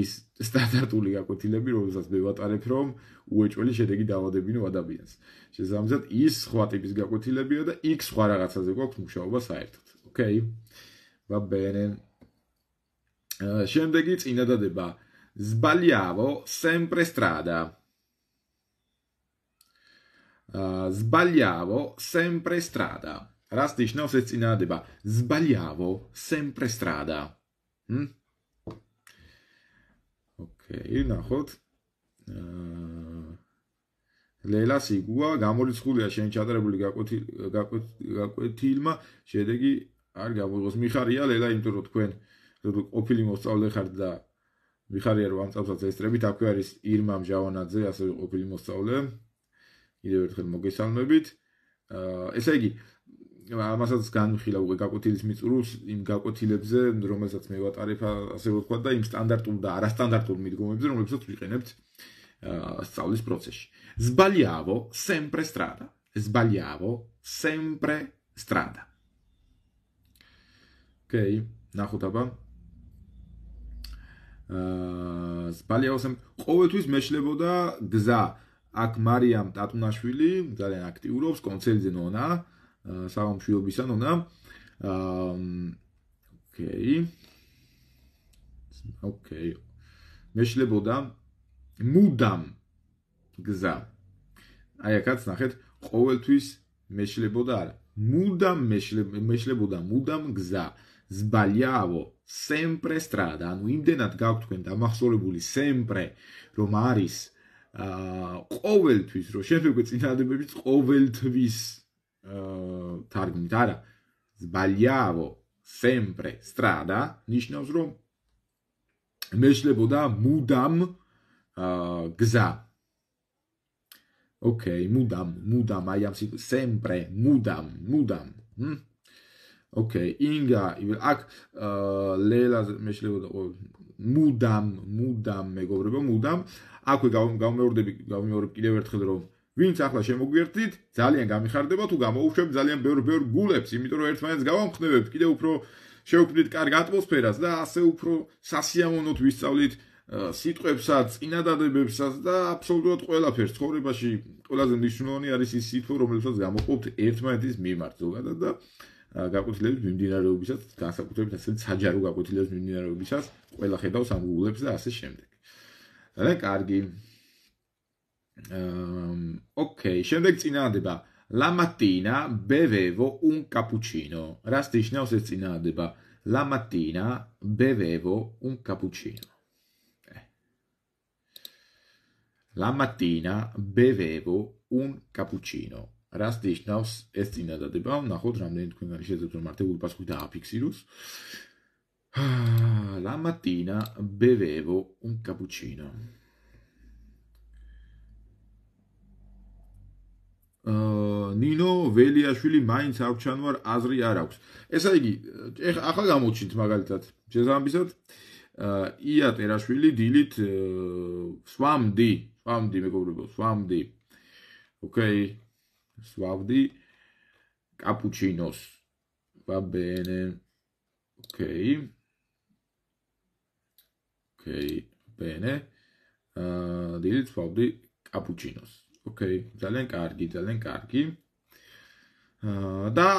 ის სტანდარტული გაკვეთილები, რომელსაც მევატარებ, რომ უეჭველი შედეგი დავადებინო ადამიანს. შესაბამისად, ის სხვა ტიპის გაკვეთილებია და იქ სხვა რაღაცაზე გვაქვს მუშაობა საერთოდ. ოკეი. ვაბენ. შემდეგი წინადადება. Sbagliavo sempre strada. Sbagliavo sempre strada. რას ნიშნავს ეს წინადადება? Sbagliavo sempre strada. ჰმ? Hm? ოკეი, ნახოთ. აა ლელა სიგუა გამოიცხულია შენ ჩატარებული გაკვეთილი გაკვეთილმა შედეგი არ გამოიღოს. მიხარია ლელა, იმიტომ რომ თქვენ ყოფილი მოსწავლე ხართ და მიხარია რომ ამ წამსაც ესწრებით, აქვე არის ირმა მჟავანაძე, ასე ყოფილი მოსწავლე. კიდევ ერთხელ მოგესალმებით. აა ესე იგი, ამასაც განვიხილა უკვე გაკვეთილის მიწურულს იმ გაკვეთილებზე რომელსაც მე ვატარებ ასე ვთქვა და იმ სტანდარტულ და არასტანდარტულ მიდგომებზე რომლებსაც ვიყენებთ სწავლის პროცესში sbagliavo sempre strada sbagliavo sempre strada კეი ნახოთ აბა აა sbagliavo sempre ყოველთვის მეშლებოდა გზა აკ მარიამ ტატუნაშვილი ძალიან აქტიურობს კონცელიზენონა აა საღამშიობისან ონა. აა ოკეი. ოკეი. მეშლებოდა მუდამ გზა. აი აქაც ნახეთ, ყოველთვის მეშლებოდა არა. მუდამ მეშლებოდა მუდამ გზა. сбаляво sempre strada ну იმდენად გაქვთ თქვენ დამახსოვრებული sempre რომ არის აა ყოველთვის რომ შეგვიწინადებებს ყოველთვის თარგმნით არა ბალიავო sempre strada ნიშნავს რომ მეშლებოდა მუდამ გზა ოკეი მუდამ მუდამ აი ამ sempre მუდამ მუდამ ოკეი ინგა აქ ლელა მეშლებოდა მუდამ მუდამ მეგობრებო მუდამ აქვე გავმეორდები გავმეორებ კიდევ ერთხელ რომ ვინც ახლა შემოგვიერთდით, ძალიან გამიხარდება თუ გამოუშვებთ ძალიან ბევრ-ბევრ გულებს, იმიტომ რომ ერთმანეთს გავამხნევებთ, კიდევ უფრო შევქმნით კარგ ატმოსფერას და ასე უფრო სასიამოვნოდ ვისწავლით სიტყვებსა, წინადადებებსა და აბსოლუტურად ყველაფერს. ცხოვრებაში ყველაზე მნიშვნელოვანი არის ის სიტყვა, რომელსაც გამოყოფთ ერთმანეთის მიმართ ზოგადად და გაკვეთილებს მიმდინარეობისას, განსაკუთრებით ასე საჯარო გაკვეთილებს მიმდინარეობისას, ყველა ხედავს ამ გულებს და ასე შემდეგ. და კარგი Um, ok, შემდეგ წინადება La mattina bevevo un cappuccino. Raz tichnose წინადება La mattina bevevo un cappuccino. Eh. La mattina bevevo un cappuccino. Raz tichnავს ეს წინადება. ვნახოთ რამდენი თქვენ შეძლებთ რომ მარტივულ პასუხი დააფიქსიროს. La mattina bevevo un cappuccino. ნინო ველიაშვილი მაინც არჩანوار აზრი არ აქვს. ესე იგი, ეხა ახლა გამოჩინთ მაგალითად, ჯეზამბისად აია ტერაშვილი დილით სვამდი, სვამდი მეგობრებო, სვამდი. ოკეი. სვავდი კაპუჩინოს. ბაბენე. ოკეი. ოკეი, ბენე. აა დილით სვავდი კაპუჩინოს. ოკეი, ძალიან კარგი, ძალიან კარგი. აა და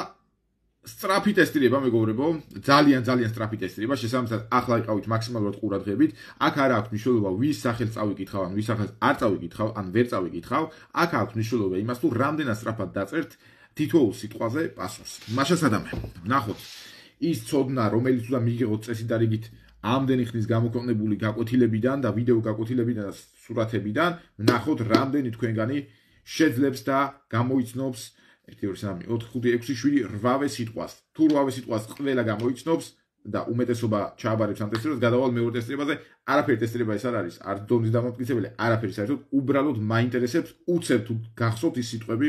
სტრაფი ტესტირება, მეგობრებო, ძალიან ძალიან სტრაფი ტესტირება, შესაბამისად, ახლა იყავით მაქსიმალურად ყურადღებით. აქ არ აქვს მნიშვნელობა, ვის სახელ წავიკითხავ, ან ვის სახელ არ წავიკითხავ, ან ვერ წავიკითხავ. აქ აქვს მნიშვნელობა იმას, თუ რამდენად სტრაფად დაწერთ თითოეულ სიტყვაზე პასუხს. მაშას ადამე. ნახოთ. ის ცოდნა, რომელიც უნდა მიიღოთ წესით და რიგით ამდენი ხნის გამოქონებული გაკვეთილებიდან და ვიდეო გაკვეთილებიდან და სურათებიდან, ნახოთ, რამდენი თქვენგანი შეძლებს და გამოიცნობს აა 1-2-3-4-5-6-7-8-ვე სიტყვას. თუ 8-ვე სიტყვას ყველა გამოიჩნობს და უმეტესობა ჩააბარებს ამ ტესტებს, გადავალ მეორე ტესტებაზე. არაფერი ტესტება ეს არ არის, არ დონის დამოკიდებელი, არაფერი საერთოდ უბრალოდ მაინტერესებს უცებ თუ გახსოვთ ის სიტყვები,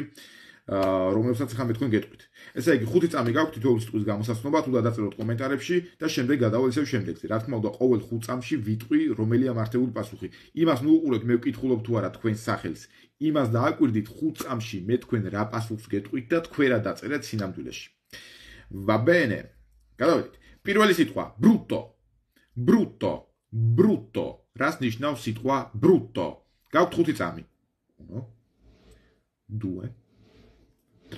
რომლებსაც ახლა მე თქვენ გეტყვით. ესე იგი, ხუთი წამი გაქვთ თითოეულ სიტყვის გამოსასმობად, უნდა დაწეროთ კომენტარებში და შემდეგ გადავალ ისევ შემდეგზე. რა თქმა უნდა, ყოველ ხუთ წამში ვიტყვი, რომელია მართებული პასუხი. იმას ნუ უყურეთ, მე ვკითხულობ თუ არა თქვენს სახელს. იმას დააკვირდით ხუთ წამში მე თქვენ რა პასუხს გეტყვით და თქვენა დაწერეთ სინამდვილეში. ვაბენე. გადავიდეთ. პირველი სიტყვა: brutto. brutto. brutto. რას ნიშნავს სიტყვა brutto? გაქვთ ხუთი წამი. 1 2 3 4 3 4 5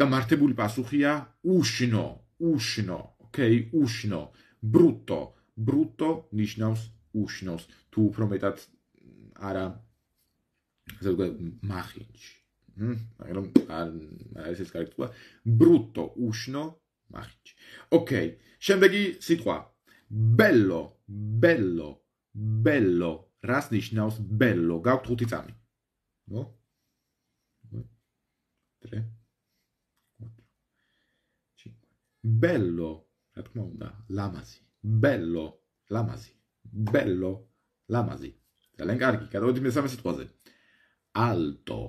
და მართებული პასუხია უშნო უშნო ოკეი უშნო ბრუტო ბრუტო ნიშნავს უშნოს თუ უფრო მეტად არა ასე ვთქვა მახინჩი მაგრამ ეს ის გარკვეულია ბრუტო უშნო მახინჩი ოკეი შემდეგი სიტყვა bello bello bello რას ნიშნავს bello გაქვთ ხუთი წამი 2, 3, 4, 5. Bello, raccomanda, l'amasi. Bello, l'amasi. Bello, l'amasi. Elenkarki, cada odime same situaze. Alto,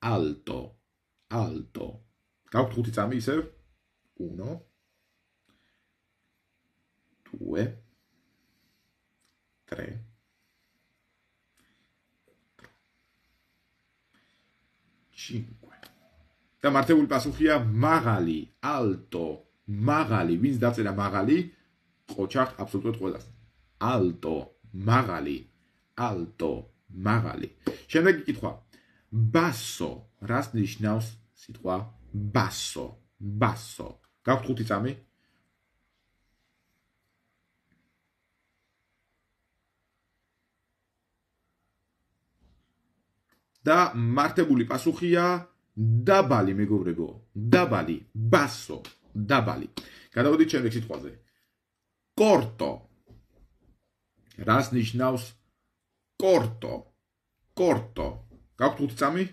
alto, alto. Kako truti sami se? Uno, due, tre, ჩი უკვე და მართებული პასუხია მაღალი ალტო მაღალი ვინც დაწერა მაღალი ყოჩართ აბსოლუტურად ყველას ალტო მაღალი ალტო მაღალი შემდეგი კითხვა ბასო რას ნიშნავს სიტყვა ბასო ბასო გაქვთ ხუთი წამი და მართებული პასუხია დაბალი მეგობრებო დაბალი ბასო დაბალი გადავდით შემდეგ სიტყვაზე corto რასნიშნავს corto corto გაქვთ 5 წამი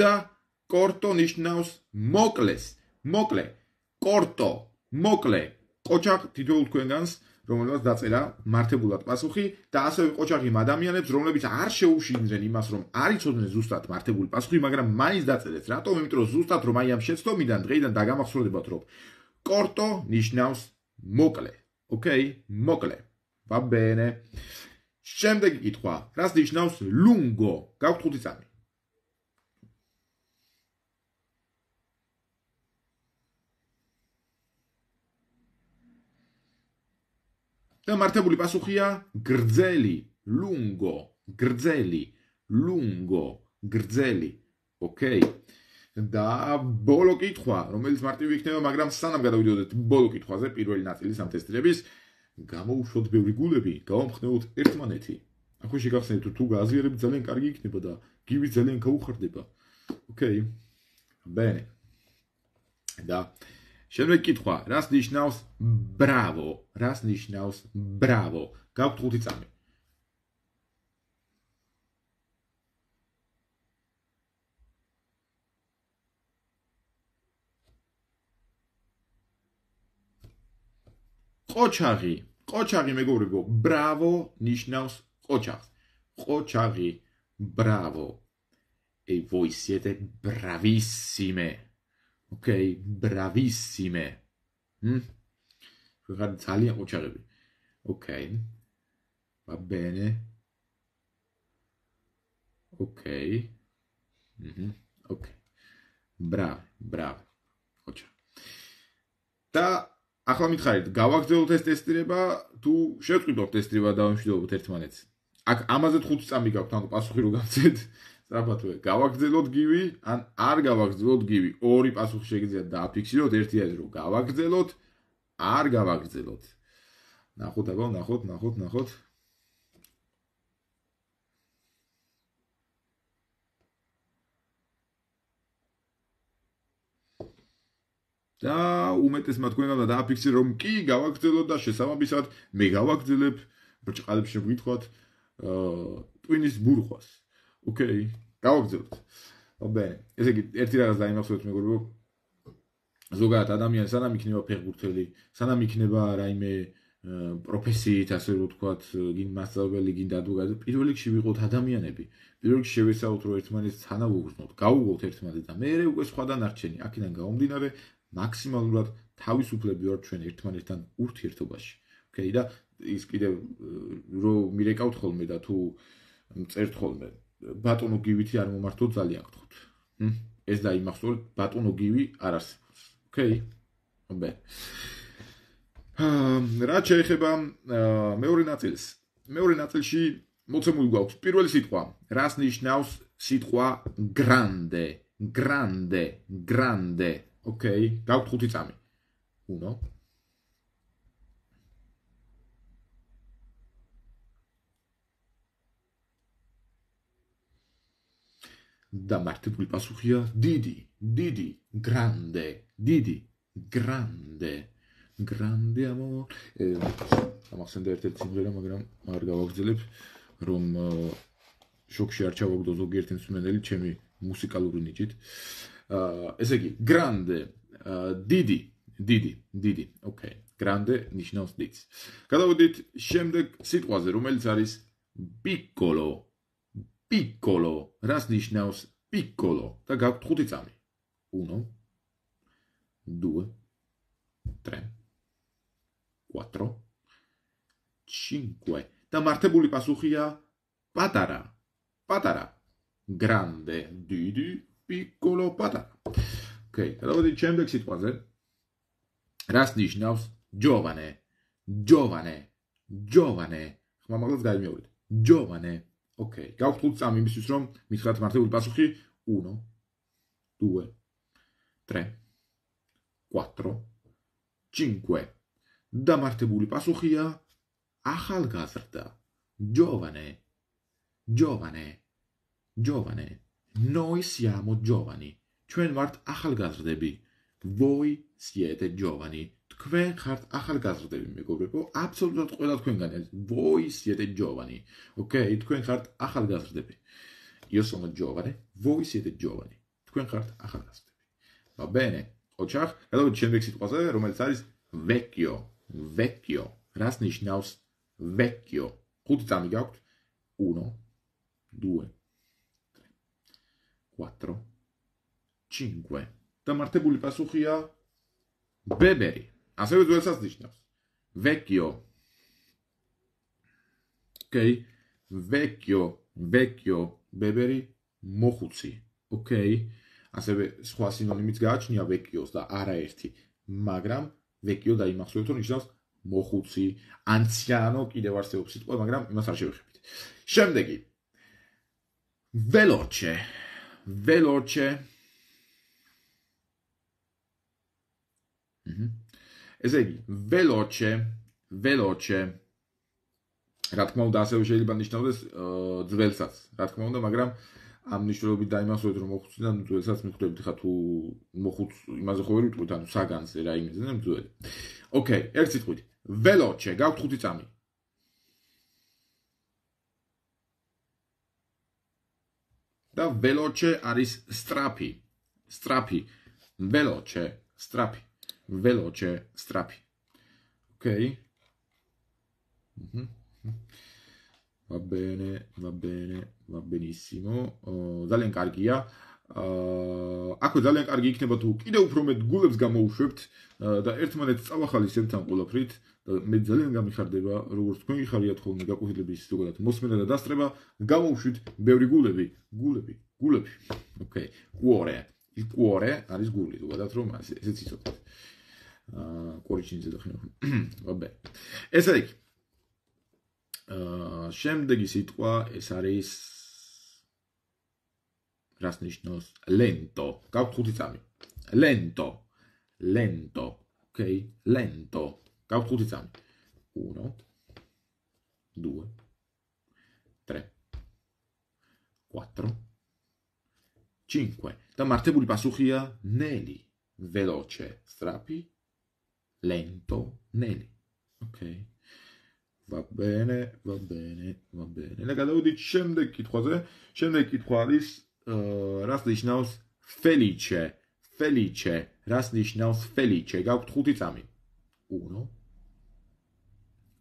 და corto ნიშნავს მოკლეს მოკლე corto მოკლე კოჩახ თითოეულ თქვენგანს რომელსაც დაწერა მართებულად პასუხი და ასევე კოჩახი ადამიანებს რომლებიც არ შეუშინდნენ იმას რომ არ იცოდნენ ზუსტად მართებული პასუხი მაგრამ მაინც დაწერეთ რატომ იმიტომ რომ ზუსტად რომ აი ამ შეცდომიდან დღეიდან დაგამახსოვრდებათ რომ კორტო ნიშნავს მოკლე ოკეი მოკლე ვაბენე შემდეგი კითხვა რას ნიშნავს ლუნგო გაგვთ ხუთი წამი და მართებული პასუხია გრძელი lungo გრძელი lungo გრძელი ოკეი და ბოლო კითხვა რომელიც მარტივი იქნება მაგრამ სანამ გადავიდოდეთ ბოლო კითხვაზე პირველი ნაწილის ამ ტესტირების გამოუშვოთ ბევრი გულები გავამხნევოთ ერთმანეთი ახლა შეგახსენებთ თუ გააზიარებ ძალიან კარგი იქნება და გივი ძალიან გაუხარდება ოკეი ბენ და შემდეგ კითხვა რას ნიშნავს ბრავო რას ნიშნავს ბრავო გაქვთ ხუთი წამი ყოჩაღი ყოჩაღი მეგობრებო ბრავო ნიშნავს ყოჩაღს ყოჩაღი ბრავო ე ვოისიეთ ბრავისიმე ოკეი, ბრავისიმე. ჰმ? ვიღარ ძალიან ყუჩაღები. ოკეი. ვა ბენე. ოკეი. ჰმ, ოკეი. ბრავ, ბრავ. ოჩა. და ახლა მითხარით, გავაგრძელოთ ეს ტესტირება, თუ შეგვიძლია ტესტირება დავიმშვიდობოთ ერთმანეთს. აქ ამაზე 5 წამი გაქვთ, ანუ პასუხი რომ გავცეთ. საბათოა გავაგზელოთ გივი ან არ გავაგზელოთ გივი ორი პასუხი შეგიძლიათ დააფიქსიროთ ერთი არის რომ გავაგზელოთ არ გავაგზელოთ ნახოთ აბა ნახოთ ნახოთ ნახოთ და უმეტეს მათგვენამდე დააფიქსირე რომ კი გავაგზელოთ და შესაბამისად მე გავაგზელებ ბრჭყალებში ვითხოთ ტვინის ბურღვას ოკეი, გავაგრძელებთ. ხობე, ესე იგი, ერთი რაღაც დაიმახსოვრეთ მეგობრებო. ზოგადად ადამიანს ანამ იქნება ფეხბურთელი, სანამ იქნება რაიმე პროფესიით, ასე რომ ვთქვათ, გინ მასწავლებელი, გინ ადვოკატი, პირველ რიგში ვიყოთ ადამიანები. პირველ რიგში შევესაოთ რომ ერთმანეთს თანაუგრძნოთ, გავუგოთ ერთმანეთს და მეერე უკვე სხვადან არჩენი, აქედან გამომდინარე, მაქსიმალურად თავისუფლები ვართ ჩვენ ერთმანეთთან ურთიერთობაში. ოკეი და ის კიდევ რომ მირეკავთ ხოლმე და თუ წერთ ხოლმე, ბატონო გივითი არ მომართო ძალიან გთხოვთ. ეს და იმახსოვრ ბატონო გივი არ არსებობს. ოკეი. ობე. რა შეიძლება მეორე ნაწილს? მეორე ნაწილში მოცემული გვაქვს პირველი სიტყვა. რას ნიშნავს სიტყვა grande? grande, grande. ოკეი. გაქვთ ხუთი წამი. 1 2 3 4 და მარტივი პასუხია დიდი დიდი grande დიდი grande grande amor ამახსენდა ერთ-ერთ სიმღერას მაგრამ არ გავაგრძელებ რომ შოქში არ ჩავაგდო ზოგიერთი მსმენელი ჩემი მუსიკალური ნიჭით აა ესე იგი grande დიდი დიდი დიდი ოკეი grande ნიშნავს დიდს გადავდით შემდეგ სიტყვაზე რომელიც არის piccolo piccolo, რას ნიშნავს piccolo? და გაქვთ ხუთი წამი. 1 2 3 4 5. და მართებული პასუხია პატარა. პატარა. grande, didi, piccolo, patata. Okay, და დავდი ჩემდეგ სიტყვაზე. რას ნიშნავს ჯოვანე? ჯოვანე. ჯოვანე. ხმამაღლა გაიმეორეთ. ჯოვანე. ოკეი. გავხდ ხუთს ამ იმისთვის, რომ მითხრათ მართებული პასუხი 1 2 3 4 5 და მართებული პასუხია ახალგაზრდა. giovane. giovane. giovane. Noi siamo giovani. ჩვენ ვართ ახალგაზრდები. Voi siete giovani თქვენ ხართ ახალგაზრდები მეგობრებო, აბსოლუტურად ყველა თქვენგან voi siete giovani. ოკეი, თქვენ ხართ ახალგაზრდები. Io sono giovane, voi siete giovani. თქვენ ხართ ახალგაზრდები. Va bene. ოჩახ, გადავიდეთ შემდეგ სიტყვაზე, რომელიც არის vecchio. vecchio. რას ნიშნავს vecchio? ხუთი წამი გაქვთ. 1 2 3 4 5 დამართებული პასუხია ბებერი ასევე ძველსაც ნიშნავს. ვეკიო. ოკეი. ვეკიო, ვეკიო, ბებერი, მოხუცი. ოკეი. ასევე სხვა სინონიმიც გააჩნია ვეკიოს და არაერთი, მაგრამ ვეკიო დაიმახსოვრეთ, რომ ნიშნავს მოხუცი, ანციანო კიდევ არსებობს სიტყვა, მაგრამ იმას არ შევეხებით. შემდეგი. велоче. велоче. ესე იგი, veloce, veloce. რა თქმა უნდა, ასე შეიძლება ნიშნავდეს ძველსაც, რა თქმა უნდა, მაგრამ ამ ნიშნულობით დაიმახსოვრეთ, რომ მოხუციდან ძველსაც მიხვდებით, ხა თუ მოხუც იმაზე ხოვერ ვიტყვით, ანუ საგანზე რა იმიზე და ძველი. ოკეი, ერთი წყვით. veloce, გაქვთ ხუთი წამი. და veloce არის strapi. strapi. veloce, strapi. veloce, strapi. Ok? Mm-hmm. Va bene, va bene, va benissimo. Uh, ძალიან კარგია. აა აქ ძალიან კარგი იქნება თუ კიდე უფრო მეტ გულებს გამოუშვებთ და ერთმანეთს წავახალისებთ ამ ყოლაფრით და მე ძალიან გამიხარდება როგორც თქვენი ხარიათ ხოლმე გაკვირლების ზოგადად მოსმენა და დასწრება გამოუშვით ბევრი გულები გულები გულები ოკეი კუორე ის კუორე არის გული ზოგადად რომ ასე ისიცოთ קווליצ'ין זה דחינוך, ვაბე. ესე იგი აა შემდეგი სიტყვა ეს არის რას ნიშნავს lento. გაქვთ ხუთი წამი. lento. lento. ოკეი, lento. გაქვთ ხუთი წამი. 1 2 3 4 5 და მართებული პასუხია ნელი. veloce, strapi, lento Neli. Ok. Va bene, va bene, va bene. Ne kadar udit შემდეგ კითხვაზე. შემდეგ კითხვა არის რას ნიშნავს felice? Felice. di schnaus felice? გაქვთ 5 წამი. 1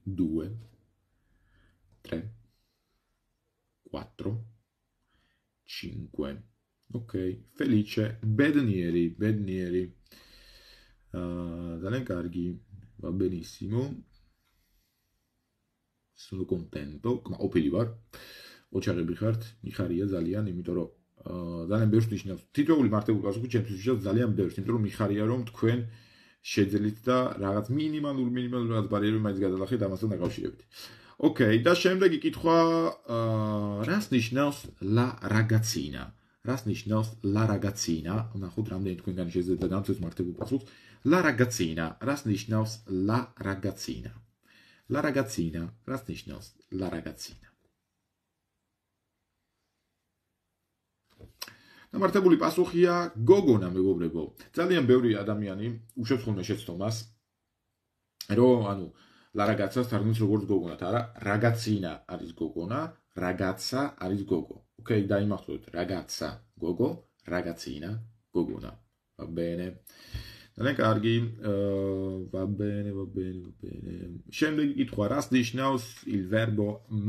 2 3 4 5 Ok, felice, bednieri, bednieri. ძალიან კარგი va benissimo sono contento ma opili var ოჩაღები ხართ მიხარია ძალიან იმიტომ რომ ძალიან ბევრს ნიშნავს თითოეული მარტივი გასაკუთრებით ჩემთვის ნიშნავს ძალიან ბევრს იმიტომ რომ მიხარია რომ თქვენ შეძლით და რაღაც მინიმალურ მინიმალურ რაღაც ბარიერები მაინც გადალახეთ ამასთან დაკავშირებით ოკეი და შემდეგი კითხვა რას ნიშნავს la ragazzina რას ნიშნავს la ragazzina ნახოთ რამდენი თქვენგანი შეძლეთ და გამწეს მარტივი გასაკუთრებით La ragazzina, rasnishnaus la ragazzina. La ragazzina, rasnishnaus la ragazzina. და მარტებული პასუხია გოგონა მეგობრებო. ძალიან ბევრი ადამიანი უშვებს ხოლმე შეცდომას რომ ანუ la ragazza starnus როგორც გოგონათ, არა, ragazzina არის გოგონა, ragazza არის გოგო. ოკეი, დაიმახსოვრეთ, ragazza გოგო, ragazzina გოგონა. Va bene. ძალიან კარგი ვაბენე ვაბენე ვაბენე შემდეგი კითხვა რას ნიშნავს il verbo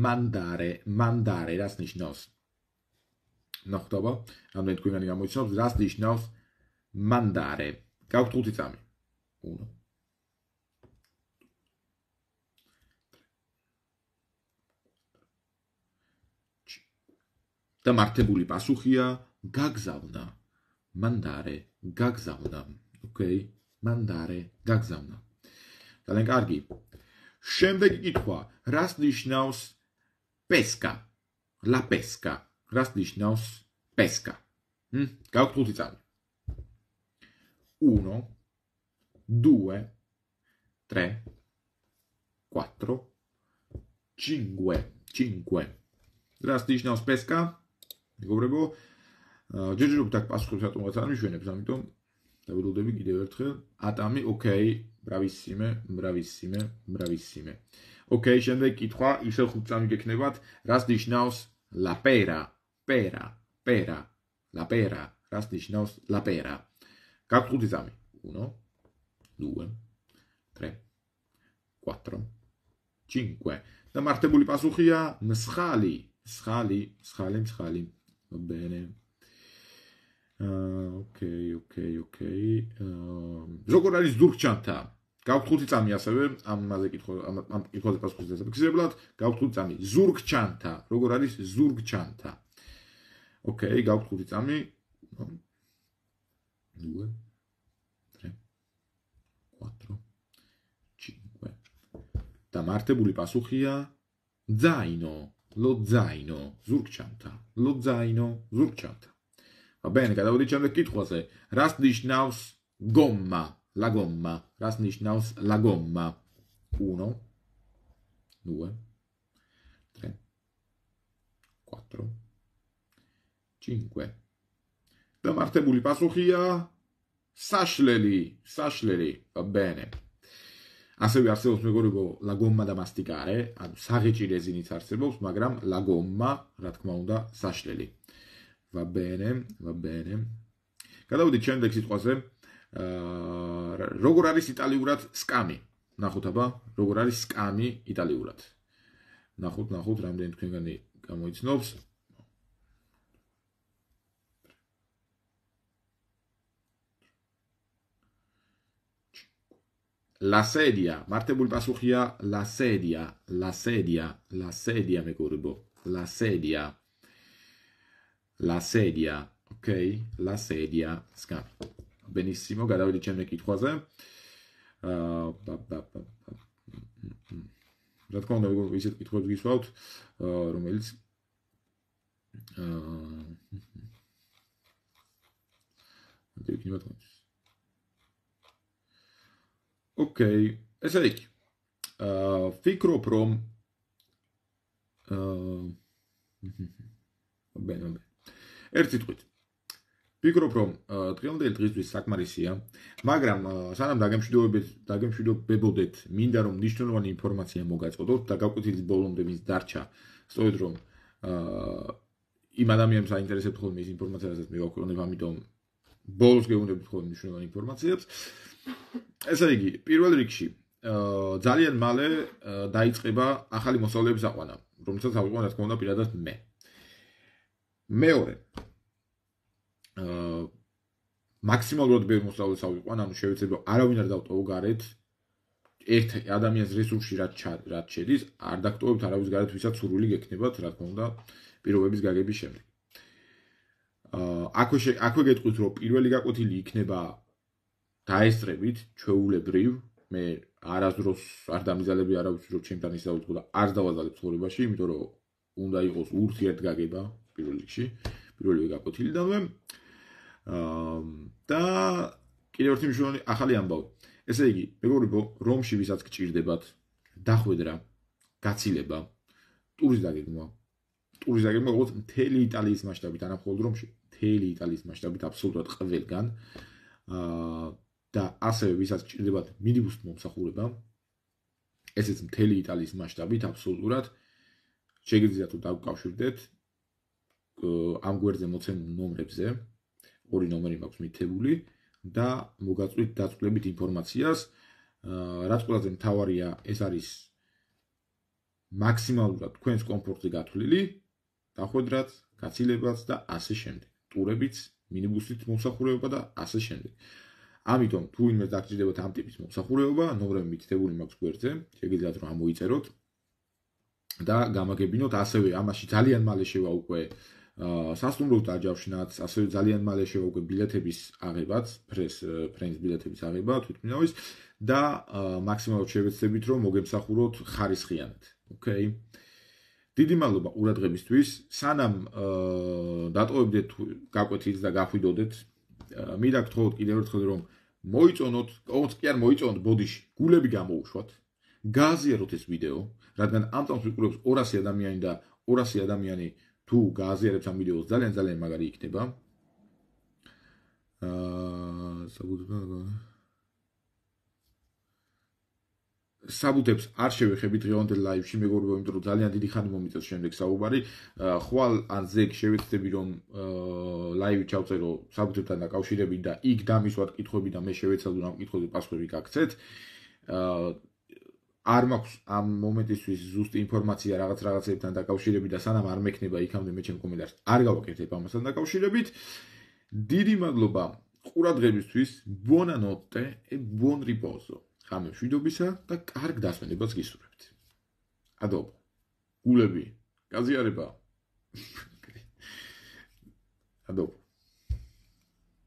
mandare mandare რას ნიშნავს ნახტობა ანუ მე თქვენი გამოიცნობს რას ნიშნავს mandare გაქვთ ხუთი წამი 1 2 3 და მარტებული პასუხია გაგზავნა მანდარე გაგზავნა okay, მან გაგზავნა. ძალიან კარგი. შემდეგი კითხვა, რას ნიშნავს პესკა? ლა პესკა. რას ნიშნავს პესკა? მ? გაგვთ ხუთი წალი. 1 2 3 4 5 5 რას ნიშნავს პესკა? მეგობრებო, ჯერჯერობით აქ პასუხებს რატომღაც არ მიშვენებს, ამიტომ და ვიროდები კიდევ ერთხელ ატამი ოკეი ბრავისიმე ბრავისიმე ბრავისიმე ოკეი შემდეგ კითხვა ისე ხუთ წამი გექნებათ რას ნიშნავს la pera pera pera la pera რას ნიშნავს la pera გაგხუთი წამი 1 2 3 4 5 6 7 და მარტებული პასუხია მსხალი, მსხალი, მსხალი, მსხალი. ნუ ბენე, ოკეი, ოკეი, ოკეი. აა როგორ არის ზურგჩანთა? გაქვთ ხუთი წამი ასევე ამაზე კითხო ამ კითხვაზე პასუხის დასაფიქსირებლად გაქვთ ხუთი წამი ზურგჩანთა როგორ არის ზურგჩანთა ოკეი გაქვთ ხუთი წამი 2 3 4 და მარტებული პასუხია ძაინო ლო ძაინო ზურგჩანთა ლო ძაინო ზურგჩანთა ბენ გადავდით ჩემს კითხვაზე რას ნიშნავს გომმა la gomma რას ნიშნავს la gomma 1 2 3 4 და მარტებული პასუხია საშლელი საშლელი va bene ასევე არსებობს მეგობრებო la gomma da masticare ან საღეჭი რეზინით არსებობს მაგრამ la gomma რა თქმა უნდა საშლელი 5 Va bene, va bene. გადავდით შემდეგ სიტყვაზე. აა როგორ არის იტალიურად სკამი? ნახოთ აბა, როგორ არის სკამი იტალიურად. ნახოთ, ნახოთ, რამდენი თქვენგანი გამოიცნობს. La sedia, მარტებული პასუხია la sedia, la sedia, la sedia მეგობრებო. La sedia. La sedia. La sedia, ok La sedia scappa. Benissimo, Gadawi dice mec 3 euh, Zatkoan da egon izet kitro gizuaut, uh, რომელიც და იქნება თქვენს. ოკეი, Ficro Prom. აა uh, va bene, va bene. ერთი თქვით ვფიქრობ რომ დღემდელი დღისთვის საკმარისია მაგრამ სანამ დაგემშვიდობებით დაგემშვიდობებოდეთ მინდა რომ მნიშვნელოვანი ინფორმაცია მოგაწოდოთ და გაკვეთილი ბოლომდე მის დარჩა სწორედ რომ იმ ადამიანს აინტერესებს ხოლმე ეს ინფორმაცია რასაც მივაქვეყნებ ამიტომ ბოლოს გეუბნებით ხოლმე მნიშვნელოვანი ინფორმაციებს ესე იგი პირველ რიგში ძალიან მალე დაიწყება ახალი მოსავლების აყვანა რომელსაც აყვანა რა თქმა უნდა პირადად მე მეორე აა მაქსიმალურად ბევრი მოსწავლეს ავიყვან, ანუ შევეცდები არავინ არ დავტოვო გარეთ ერთ ადამიანს რესურსი რაც რაც შედის, არ დაქტოვებთ არავის გარეთ, ვისაც სურვილი გექნებათ, რა თქმა უნდა, პირობების გაგების შემდეგ. აა აქვე აქვე გეტყვით, რომ პირველი გაკვეთილი იქნება დაესწრებით ჩეულებრივ, მე არასდროს არ დამიზალები არავის რომ ჩემთან ისაუბრო და არ დავაზალებ ცხოვრებაში, იმიტომ რომ უნდა იყოს ურთიერთგაგება, პირველ რიგში პირველივე გაკოთილი დავე აა და კიდევ ერთი მნიშვნელოვანი ახალი ამბავი ესე იგი მეგობრებო რომში ვისაც გჭირდებათ დახვედრა გაცილება ტურის დაგეგმვა ტურის დაგეგმვა როგორც მთელი იტალიის მასშტაბით არა მხოლოდ რომში მთელი იტალიის მასშტაბით აბსოლუტურად ყველგან აა და ასევე ვისაც გჭირდებათ მინიბუს მომსახურება ესეც მთელი იტალიის მასშტაბით აბსოლუტურად შეგიძლიათ თუ დაგკავშირდეთ ამ გვერდზე მოცემულ ნომრებზე ორი ნომერი მაქვს მითებული და მოგაწვით დაწყლებით ინფორმაციას. აა რაც ყველაზე მთავარია, ეს არის მაქსიმალურად თქვენს კომფორტზე გათვლილი დახვედრაც, გაცილებაც და ასე შემდეგ. ტურებიც, მინიბუსით მოსახურება და ასე შემდეგ. ამიტომ თუ ვინმე დაგჭირდებათ ამ ტიპის მოსახურება, ნომრები მითებული მაქვს გვერდზე, შეგიძლიათ რომ ამოიწეროთ და გამაგებინოთ ასევე ამაში ძალიან მალე შევა უკვე აა სასტუმროთ აჯავშნათ, ასე ძალიან მალე შევაგე ბილეთების აღებაც, ფრენს ფრენს ბილეთების აღება თვითმინავის და მაქსიმალურად შევეცდებით, რომ მოგემსახუროთ ხარისხიანად. ოკეი. დიდი მადლობა ყურადღებისთვის. სანამ დატოვებდეთ გაკვეთილ და გახვიდოდეთ, მინდა გთხოვოთ კიდევ ერთხელ რომ მოიწონოთ, ოღონდ კი არ მოიწონოთ ბოდიში, გულები გამოუშვათ. გააზიაროთ ეს ვიდეო, რადგან ამ თავს ვიკურებს 200 ადამიანი და 200 ადამიანი აა თუ გააზიარებს ამ ვიდეოს ძალიან ძალიან მაგარი იქნება. აა საბუთება საბუთებს არ შევეხები დღევანდელ ლაივში, მეგობრებო, იმიტომ რომ ძალიან დიდი ხანი მომიწევს შემდეგ საუბარი. ხვალ ან ზეგ შევეცდები რომ ლაივი ჩავწერო საბუთებთან დაკავშირებით და იქ დამისვათ კითხვები და მე შევეცადო რა კითხვები პასუხები გაგცეთ. აა არ მაქვს ამ მომენტისთვის ზუსტი ინფორმაცია რაღაც რაღაცებთან დაკავშირებით და სანამ არ მექნება იქამდე მე ჩემ კომენტარს არ გავაკეთებ ამასთან დაკავშირებით. დიდი მადლობა ყურადღებისთვის. ბონა ნოტე ე ბონ რიპოზო. ხამე მშვიდობისა და კარგ დასვენებას გისურვებთ. ადობ. გულები. გაზიარება. ადობ.